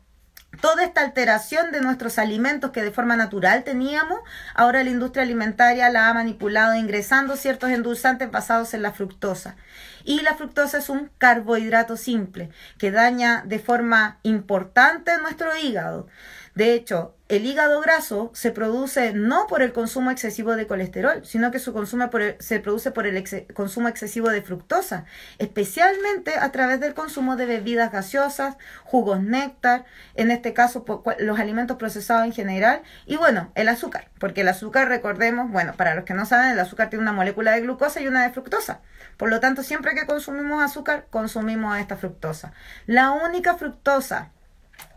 toda esta alteración de nuestros alimentos que de forma natural teníamos, ahora la industria alimentaria la ha manipulado ingresando ciertos endulzantes basados en la fructosa y la fructosa es un carbohidrato simple que daña de forma importante nuestro hígado. De hecho, el hígado graso se produce no por el consumo excesivo de colesterol, sino que su consumo se produce por el consumo excesivo de fructosa, especialmente a través del consumo de bebidas gaseosas, jugos néctar, en este caso los alimentos procesados en general, y bueno, el azúcar, porque el azúcar, recordemos, bueno, para los que no saben, el azúcar tiene una molécula de glucosa y una de fructosa. Por lo tanto, siempre que consumimos azúcar, consumimos esta fructosa. La única fructosa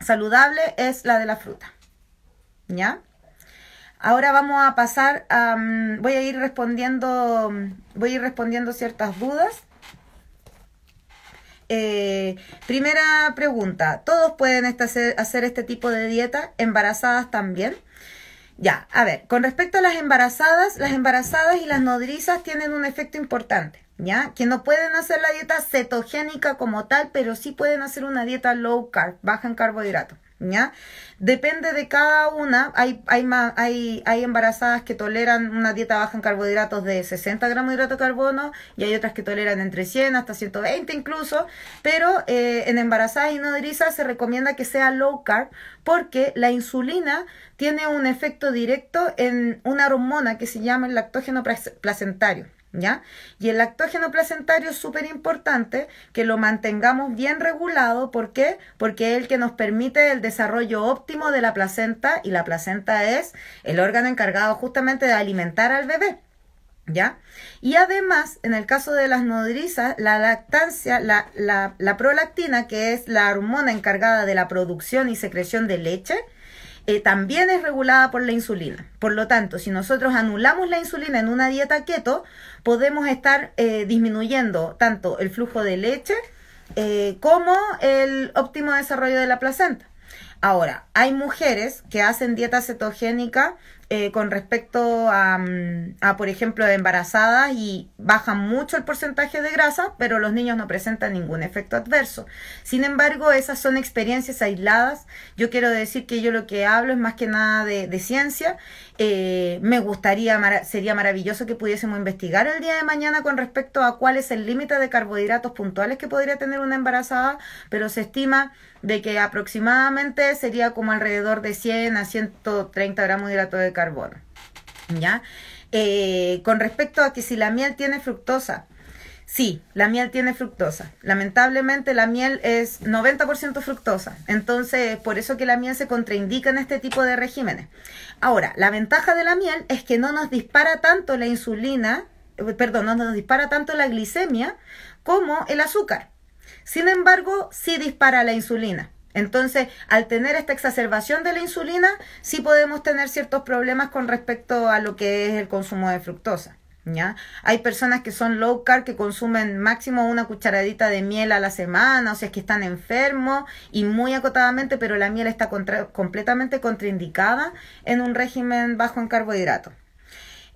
saludable es la de la fruta. ¿ya? Ahora vamos a pasar a, voy a ir respondiendo, voy a ir respondiendo ciertas dudas. Eh, primera pregunta, ¿todos pueden este, hacer, este tipo de dieta? ¿Embarazadas también? Ya, a ver, con respecto a las embarazadas, las embarazadas y las nodrizas tienen un efecto importante, ¿ya? Que no pueden hacer la dieta cetogénica como tal, pero sí pueden hacer una dieta low carb, baja en carbohidratos. Depende de cada una, hay, hay, hay, hay embarazadas que toleran una dieta baja en carbohidratos de 60 gramos de hidrato de carbono y hay otras que toleran entre 100 hasta 120 incluso, pero eh, en embarazadas y nodrizas se recomienda que sea low carb porque la insulina tiene un efecto directo en una hormona que se llama el lactógeno placentario. ¿Ya? Y el lactógeno placentario es súper importante que lo mantengamos bien regulado. ¿Por qué? Porque es el que nos permite el desarrollo óptimo de la placenta y la placenta es el órgano encargado justamente de alimentar al bebé. ¿Ya? Y además, en el caso de las nodrizas, la lactancia, la, la, la prolactina, que es la hormona encargada de la producción y secreción de leche, eh, también es regulada por la insulina. Por lo tanto, si nosotros anulamos la insulina en una dieta keto, podemos estar eh, disminuyendo tanto el flujo de leche eh, como el óptimo desarrollo de la placenta. Ahora, hay mujeres que hacen dieta cetogénica eh, con respecto mm, a, por ejemplo, embarazadas y bajan mucho el porcentaje de grasa, pero los niños no presentan ningún efecto adverso. Sin embargo, esas son experiencias aisladas. Yo quiero decir que yo lo que hablo es más que nada de ciencia eh, me gustaría, sería maravilloso que pudiésemos investigar el día de mañana con respecto a cuál es el límite de carbohidratos puntuales que podría tener una embarazada, pero se estima de que aproximadamente sería como alrededor de 100 a 130 gramos de hidrato de carbono. ¿Ya? Eh, con respecto a que si la miel tiene fructosa, Sí, la miel tiene fructosa. Lamentablemente la miel es 90% fructosa. Entonces, por eso que la miel se contraindica en este tipo de regímenes. Ahora, la ventaja de la miel es que no nos dispara tanto la insulina, eh, perdón, no nos dispara tanto la glicemia como el azúcar. Sin embargo, sí dispara la insulina. Entonces, al tener esta exacerbación de la insulina, sí podemos tener ciertos problemas con respecto a lo que es el consumo de fructosa. Hay personas que son low carb que consumen máximo una cucharadita de miel a la semana, o sea, es que están enfermos y muy acotadamente, pero la miel está completamente contraindicada en un régimen bajo en carbohidratos.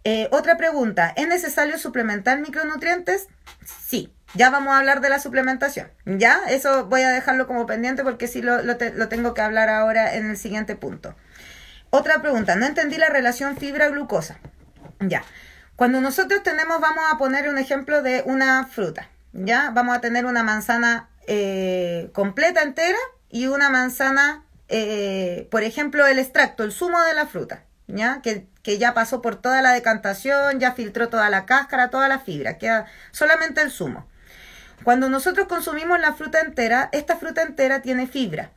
Eh, otra pregunta, ¿es necesario suplementar micronutrientes? Sí, ya vamos a hablar de la suplementación, ¿ya? Eso voy a dejarlo como pendiente porque sí lo, lo tengo que hablar ahora en el siguiente punto. Otra pregunta, no entendí la relación fibra-glucosa. Ya, cuando nosotros tenemos, vamos a poner un ejemplo de una fruta, ¿ya? Vamos a tener una manzana eh, completa, entera, y una manzana, eh, por ejemplo, el extracto, el zumo de la fruta, ¿ya? Que, que, ya pasó por toda la decantación, ya filtró toda la cáscara, toda la fibra, queda solamente el zumo. Cuando nosotros consumimos la fruta entera, esta fruta entera tiene fibra.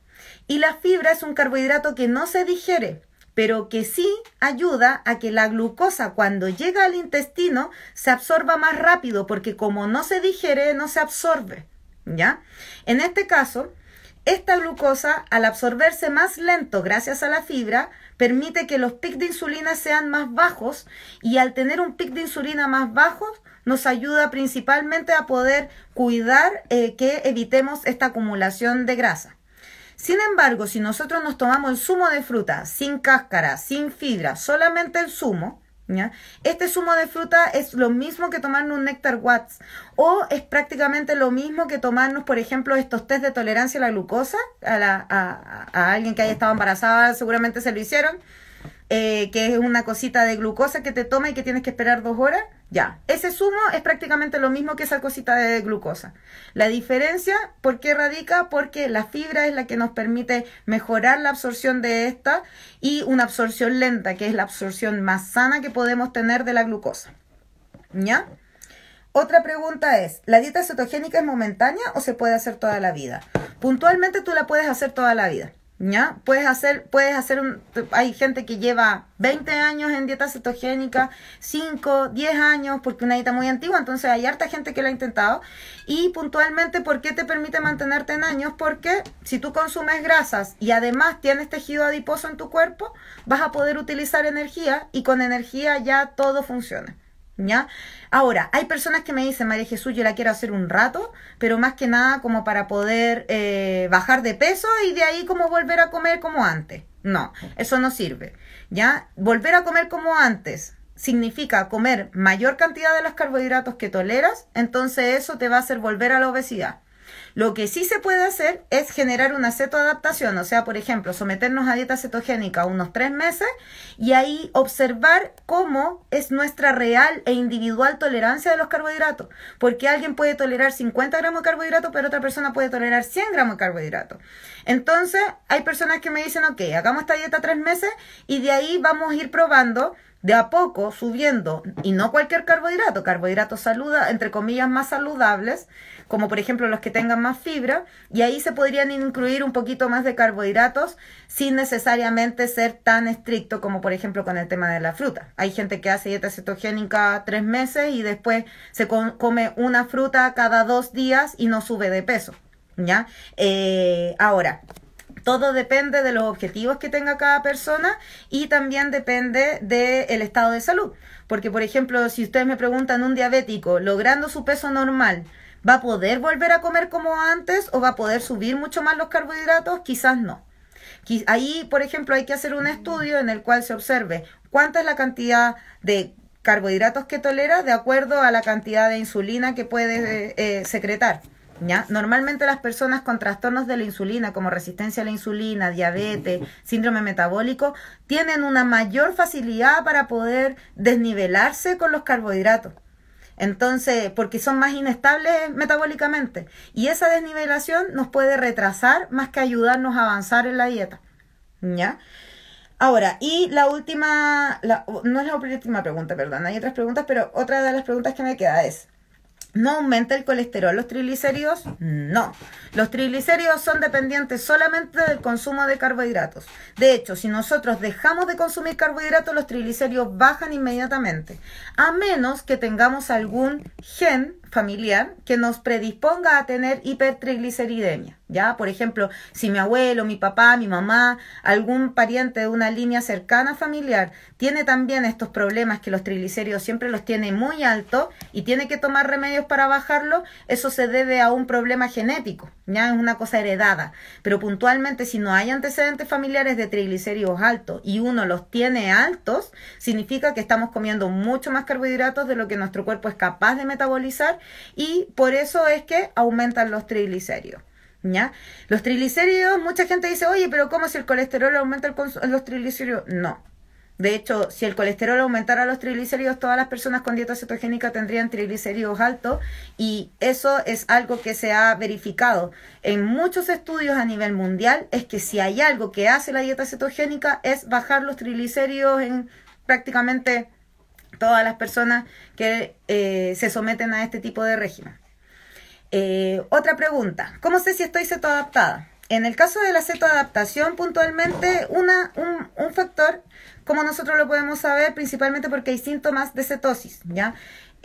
Y la fibra es un carbohidrato que no se digiere pero que sí ayuda a que la glucosa cuando llega al intestino se absorba más rápido, porque como no se digiere, no se absorbe, ¿ya? En este caso, esta glucosa, al absorberse más lento gracias a la fibra, permite que los picos de insulina sean más bajos y al tener un pic de insulina más bajo, nos ayuda principalmente a poder cuidar eh, que evitemos esta acumulación de grasa. Sin embargo, si nosotros nos tomamos el zumo de fruta sin cáscara, sin fibra, solamente el zumo, este zumo de fruta es lo mismo que tomarnos un néctar Watts o es prácticamente lo mismo que tomarnos, por ejemplo, estos test de tolerancia a la glucosa, a, a, alguien que haya estado embarazada seguramente se lo hicieron, eh, que es una cosita de glucosa que te toma y que tienes que esperar dos horas. Ya, ese zumo es prácticamente lo mismo que esa cosita de glucosa. La diferencia, ¿por qué radica? Porque la fibra es la que nos permite mejorar la absorción de esta y una absorción lenta, que es la absorción más sana que podemos tener de la glucosa. ¿Ya? Otra pregunta es, ¿la dieta cetogénica es momentánea o se puede hacer toda la vida? Puntualmente tú la puedes hacer toda la vida. ¿Ya? Puedes hacer, puedes hacer un, hay gente que lleva 20 años en dieta cetogénica, 5, 10 años, porque una dieta muy antigua, entonces hay harta gente que lo ha intentado. Y puntualmente, ¿por qué te permite mantenerte en años? Porque si tú consumes grasas y además tienes tejido adiposo en tu cuerpo, vas a poder utilizar energía y con energía ya todo funciona. ¿Ya? Ahora, hay personas que me dicen, María Jesús, yo la quiero hacer un rato, pero más que nada como para poder eh, bajar de peso y de ahí como volver a comer como antes. No, eso no sirve. ¿Ya? Volver a comer como antes significa comer mayor cantidad de los carbohidratos que toleras, entonces eso te va a hacer volver a la obesidad. Lo que sí se puede hacer es generar una cetoadaptación, o sea, por ejemplo, someternos a dieta cetogénica unos tres meses y ahí observar cómo es nuestra real e individual tolerancia de los carbohidratos, porque alguien puede tolerar 50 gramos de carbohidratos, pero otra persona puede tolerar 100 gramos de carbohidratos. Entonces, hay personas que me dicen, ok, hagamos esta dieta tres meses y de ahí vamos a ir probando de a poco subiendo, y no cualquier carbohidrato, carbohidratos saluda, entre comillas más saludables, como por ejemplo los que tengan más fibra, y ahí se podrían incluir un poquito más de carbohidratos sin necesariamente ser tan estricto como por ejemplo con el tema de la fruta. Hay gente que hace dieta cetogénica tres meses y después se come una fruta cada dos días y no sube de peso. ¿Ya? Eh, ahora, todo depende de los objetivos que tenga cada persona y también depende del estado de salud. Porque, por ejemplo, si ustedes me preguntan un diabético logrando su peso normal, ¿va a poder volver a comer como antes o va a poder subir mucho más los carbohidratos? Quizás no. Ahí, por ejemplo, hay que hacer un mm. estudio en el cual se observe cuánta es la cantidad de carbohidratos que tolera de acuerdo a la cantidad de insulina que puede eh, eh, secretar. Normalmente las personas con trastornos de la insulina, como resistencia a la insulina, diabetes, síndrome metabólico, tienen una mayor facilidad para poder desnivelarse con los carbohidratos. Entonces, porque son más inestables metabólicamente. Y esa desnivelación nos puede retrasar más que ayudarnos a avanzar en la dieta. Ahora, y la última, no es la última pregunta, perdón, hay otras preguntas, pero otra de las preguntas que me queda es, ¿No aumenta el colesterol los triglicéridos? No. Los triglicéridos son dependientes solamente del consumo de carbohidratos. De hecho, si nosotros dejamos de consumir carbohidratos, los triglicéridos bajan inmediatamente, a menos que tengamos algún gen familiar que nos predisponga a tener hipertrigliceridemia. ¿ya? Por ejemplo, si mi abuelo, mi papá, mi mamá, algún pariente de una línea cercana familiar tiene también estos problemas que los triglicéridos siempre los tiene muy altos y tiene que tomar remedios para bajarlo, eso se debe a un problema genético, ya es una cosa heredada. Pero puntualmente, si no hay antecedentes familiares de triglicéridos altos y uno los tiene altos, significa que estamos comiendo mucho más carbohidratos de lo que nuestro cuerpo es capaz de metabolizar y por eso es que aumentan los triglicéridos. ¿Ya? Los triglicéridos, mucha gente dice, oye, pero ¿cómo si el colesterol aumenta los triglicéridos? No. De hecho, si el colesterol aumentara los triglicéridos, todas las personas con dieta cetogénica tendrían triglicéridos altos y eso es algo que se ha verificado en muchos estudios a nivel mundial, es que si hay algo que hace la dieta cetogénica es bajar los triglicéridos en prácticamente todas las personas que eh, se someten a este tipo de régimen. Eh, otra pregunta, ¿cómo sé si estoy cetoadaptada? En el caso de la cetoadaptación, puntualmente, una, un, un, factor, como nosotros lo podemos saber, principalmente porque hay síntomas de cetosis, ¿ya?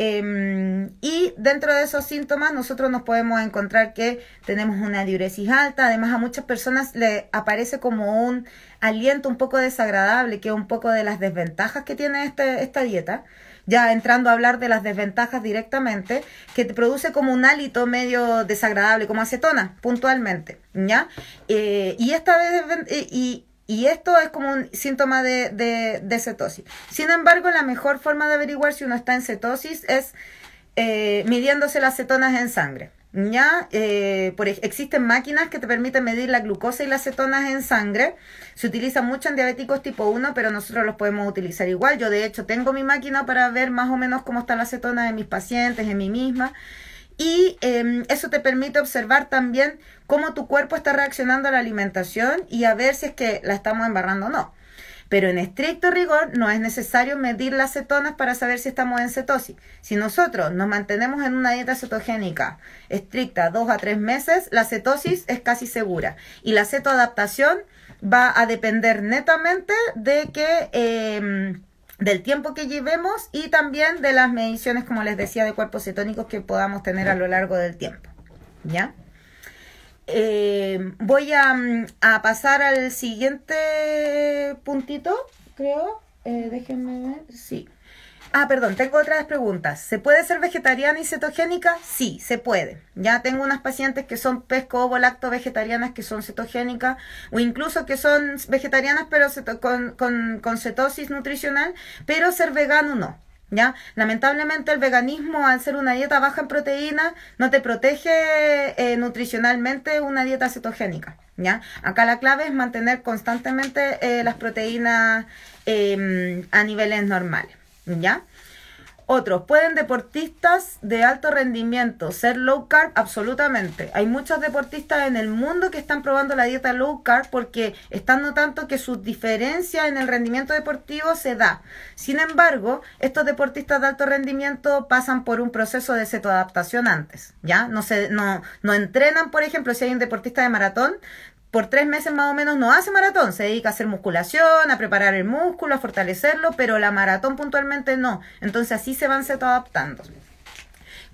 Em, y dentro de esos síntomas nosotros nos podemos encontrar que tenemos una diuresis alta, además a muchas personas le aparece como un aliento un poco desagradable, que es un poco de las desventajas que tiene este, esta dieta, ya entrando a hablar de las desventajas directamente, que te produce como un hálito medio desagradable, como acetona, puntualmente, ¿ya? Eh, y esta eh, y, y esto es como un síntoma de, de, cetosis. Sin embargo, la mejor forma de averiguar si uno está en cetosis es eh, midiéndose las acetonas en sangre. ¿ya? Eh, por, existen máquinas que te permiten medir la glucosa y las cetonas en sangre. Se utilizan mucho en diabéticos tipo 1, pero nosotros los podemos utilizar igual. Yo de hecho tengo mi máquina para ver más o menos cómo está la cetona en mis pacientes, en mí misma. Y em, eso te permite observar también cómo tu cuerpo está reaccionando a la alimentación y a ver si es que la estamos embarrando o no. Pero en estricto rigor no es necesario medir las cetonas para saber si estamos en cetosis. Si nosotros nos mantenemos en una dieta cetogénica estricta dos a tres meses, la cetosis es casi segura. Y la cetoadaptación va a depender netamente de que... Em, del tiempo que llevemos y también de las mediciones, como les decía, de cuerpos cetónicos que podamos tener a lo largo del tiempo. ¿Ya? Eh, voy mm, a, pasar al siguiente puntito, creo. Eh, déjenme ver. Sí. Ah, perdón, tengo otras preguntas. ¿Se puede ser vegetariana y cetogénica? Sí, se puede. Ya tengo unas pacientes que son pesco ovo lacto vegetarianas que son cetogénicas o incluso que son vegetarianas pero con cetosis nutricional, pero ser vegano no ¿Ya? Lamentablemente el veganismo, al ser una dieta baja en proteínas, no te protege eh, nutricionalmente una dieta cetogénica. ¿ya? Acá la clave es mantener constantemente eh, las proteínas em, a niveles normales. ¿ya? Otros, ¿pueden deportistas de alto rendimiento ser low carb? Absolutamente. Hay muchos deportistas en el mundo que están probando la dieta low carb porque están notando que su diferencia en el rendimiento deportivo se da. Sin embargo, estos deportistas de alto rendimiento pasan por un proceso de cetoadaptación antes, ¿ya? No, se, no, no entrenan, por ejemplo, si hay un deportista de maratón, por tres meses más o menos no hace maratón, se dedica a hacer musculación, a preparar el músculo, a fortalecerlo, pero la maratón puntualmente no. Entonces así se van adaptando.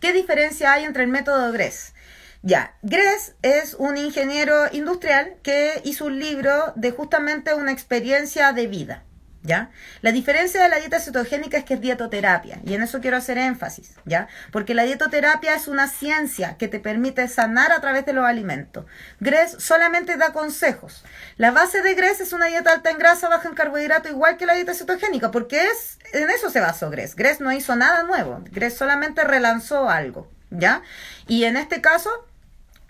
¿Qué diferencia hay entre el método GRES? Ya, Gress es un ingeniero industrial que hizo un libro de justamente una experiencia de vida. ¿Ya? La diferencia de la dieta cetogénica es que es dietoterapia, y en eso quiero hacer énfasis, ¿ya? Porque la dietoterapia es una ciencia que te permite sanar a través de los alimentos. gres solamente da consejos. La base de gres es una dieta alta en grasa, baja en carbohidrato, igual que la dieta cetogénica, porque es, en eso se basó Gress. Gress no hizo nada nuevo, gres solamente relanzó algo, ¿ya? Y en este caso,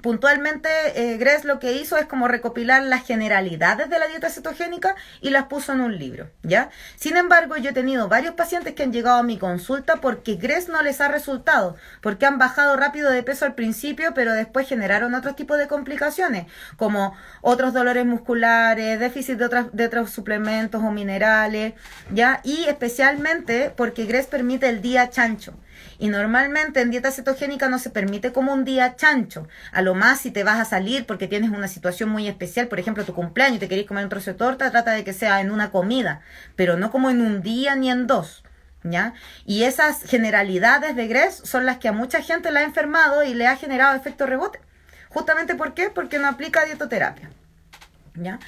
Puntualmente, eh, Gres lo que hizo es como recopilar las generalidades de la dieta cetogénica y las puso en un libro, ¿ya? Sin embargo, yo he tenido varios pacientes que han llegado a mi consulta porque Gres no les ha resultado, porque han bajado rápido de peso al principio, pero después generaron otros tipos de complicaciones, como otros dolores musculares, déficit de, otros suplementos o minerales, ¿ya? Y especialmente porque Gres permite el día chancho. Y normalmente en dieta cetogénica no se permite como un día chancho. A lo más si te vas a salir porque tienes una situación muy especial, por ejemplo tu cumpleaños, te querés comer un trozo de torta, trata de que sea en una comida, pero no como en un día ni en dos. ¿Ya? Y esas generalidades de Gress son las que a mucha gente la ha enfermado y le ha generado efecto rebote. Justamente por qué? Porque no aplica dietoterapia. ¿Ya?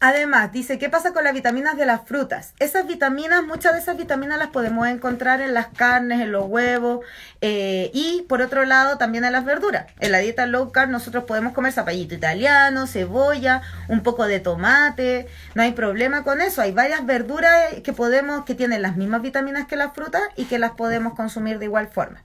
Además, dice, ¿qué pasa con las vitaminas de las frutas? Esas vitaminas, muchas de esas vitaminas las podemos encontrar en las carnes, en los huevos eh, y por otro lado también en las verduras. En la dieta low carb nosotros podemos comer zapallito italiano, cebolla, un poco de tomate, no hay problema con eso. Hay varias verduras que podemos, que tienen las mismas vitaminas que las frutas y que las podemos consumir de igual forma.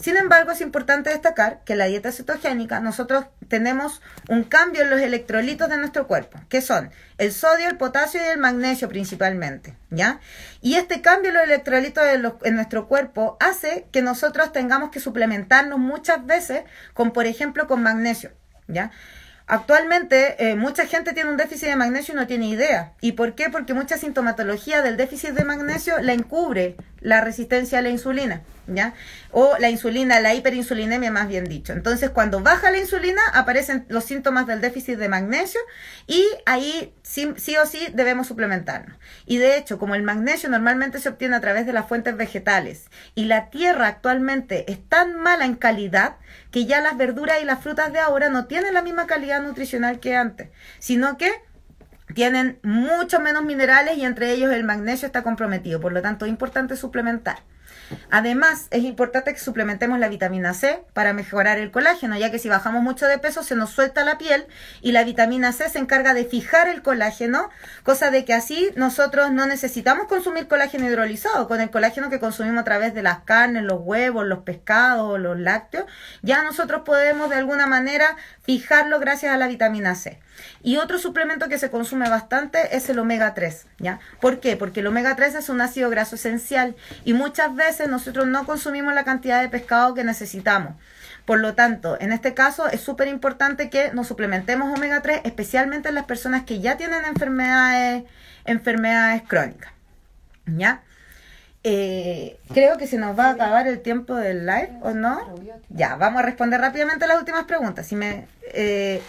Sin embargo, es importante destacar que la dieta cetogénica nosotros tenemos un cambio en los electrolitos de nuestro cuerpo, que son el sodio, el potasio y el magnesio principalmente, ¿ya? Y este cambio en los electrolitos de en nuestro cuerpo hace que nosotros tengamos que suplementarnos muchas veces con, por ejemplo, con magnesio, ¿ya? Actualmente eh, mucha gente tiene un déficit de magnesio y no tiene idea. ¿Y por qué? Porque mucha sintomatología del déficit de magnesio la encubre la resistencia a la insulina, ¿ya? O la insulina, la hiperinsulinemia más bien dicho. Entonces, cuando baja la insulina, aparecen los síntomas del déficit de magnesio y ahí sí, sí, o sí debemos suplementarnos. Y de hecho, como el magnesio normalmente se obtiene a través de las fuentes vegetales y la tierra actualmente es tan mala en calidad que ya las verduras y las frutas de ahora no tienen la misma calidad nutricional que antes, sino que tienen mucho menos minerales y entre ellos el magnesio está comprometido, por lo tanto es importante suplementar. Además, es importante que suplementemos la vitamina C para mejorar el colágeno, ya que si bajamos mucho de peso se nos suelta la piel y la vitamina C se encarga de fijar el colágeno, cosa de que así nosotros no necesitamos consumir colágeno hidrolizado, con el colágeno que consumimos a través de las carnes, los huevos, los pescados, los lácteos, ya nosotros podemos de alguna manera fijarlo gracias a la vitamina C. Y otro suplemento que se consume bastante es el omega 3, ¿ya? ¿Por qué? Porque el omega 3 es un ácido graso esencial y muchas veces nosotros no consumimos la cantidad de pescado que necesitamos. Por lo tanto, en este caso es súper importante que nos suplementemos omega 3, especialmente en las personas que ya tienen enfermedades, enfermedades crónicas. ¿Ya? Eh, creo que se nos va a acabar el tiempo del live, ¿o no? Ya, vamos a responder rápidamente las últimas preguntas. Si me, eh,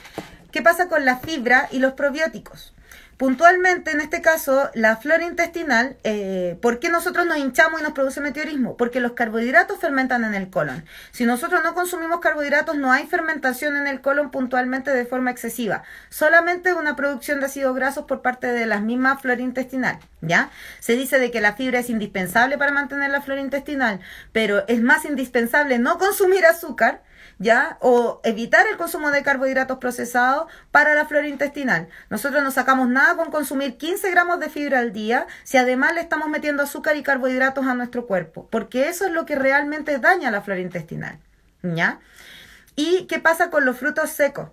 ¿Qué pasa con la fibra y los probióticos? Puntualmente, en este caso, la flora intestinal, eh, ¿por qué nosotros nos hinchamos y nos produce meteorismo? Porque los carbohidratos fermentan en el colon. Si nosotros no consumimos carbohidratos, no hay fermentación en el colon puntualmente de forma excesiva. Solamente una producción de ácidos grasos por parte de la misma flora intestinal, ¿ya? Se dice de que la fibra es indispensable para mantener la flora intestinal, pero es más indispensable no consumir azúcar ¿ya? O evitar el consumo de carbohidratos procesados para la flora intestinal. Nosotros no sacamos nada con consumir 15 gramos de fibra al día si además le estamos metiendo azúcar y carbohidratos a nuestro cuerpo, porque eso es lo que realmente daña la flora intestinal, ¿ya? ¿Y qué pasa con los frutos secos?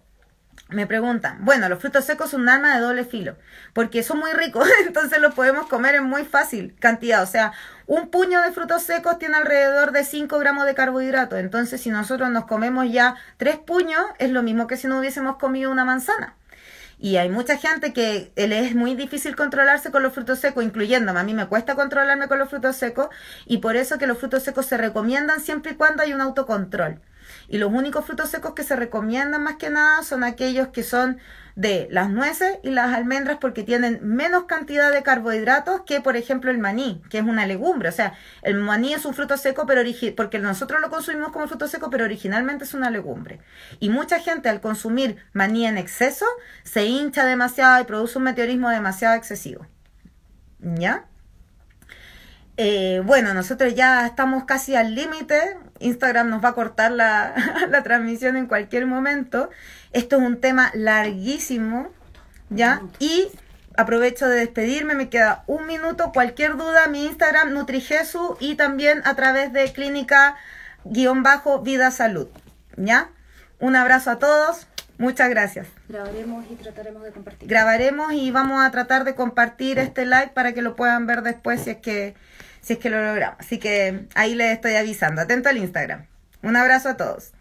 Me preguntan, bueno, los frutos secos son un arma de doble filo, porque son muy ricos, entonces los podemos comer en muy fácil cantidad, o sea, un puño de frutos secos tiene alrededor de 5 gramos de carbohidratos. Entonces, si nosotros nos comemos ya tres puños, es lo mismo que si no hubiésemos comido una manzana. Y hay mucha gente que eh, le es muy difícil controlarse con los frutos secos, incluyéndome. A mí me cuesta controlarme con los frutos secos y por eso que los frutos secos se recomiendan siempre y cuando hay un autocontrol. Y los únicos frutos secos que se recomiendan más que nada son aquellos que son de las nueces y las almendras porque tienen menos cantidad de carbohidratos que, por ejemplo, el maní, que es una legumbre. O sea, el maní es un fruto seco, pero porque nosotros lo consumimos como fruto seco, pero originalmente es una legumbre. Y mucha gente al consumir maní en exceso se hincha demasiado y produce un meteorismo demasiado excesivo. ¿Ya? Eh, bueno, nosotros ya estamos casi al límite Instagram nos va a cortar la, transmisión en cualquier momento. Esto es un tema larguísimo, ¿ya? Y aprovecho de despedirme, me queda un minuto. Cualquier duda, mi Instagram, Nutrijesu, y también a través de clínica guión bajo vida salud, ¿ya? Un abrazo a todos. Muchas gracias. Grabaremos y trataremos de compartir. Grabaremos y vamos a tratar de compartir oh. este live para que lo puedan ver después si es que si es que lo logramos. Así que ahí les estoy avisando. Atento al Instagram. Un abrazo a todos.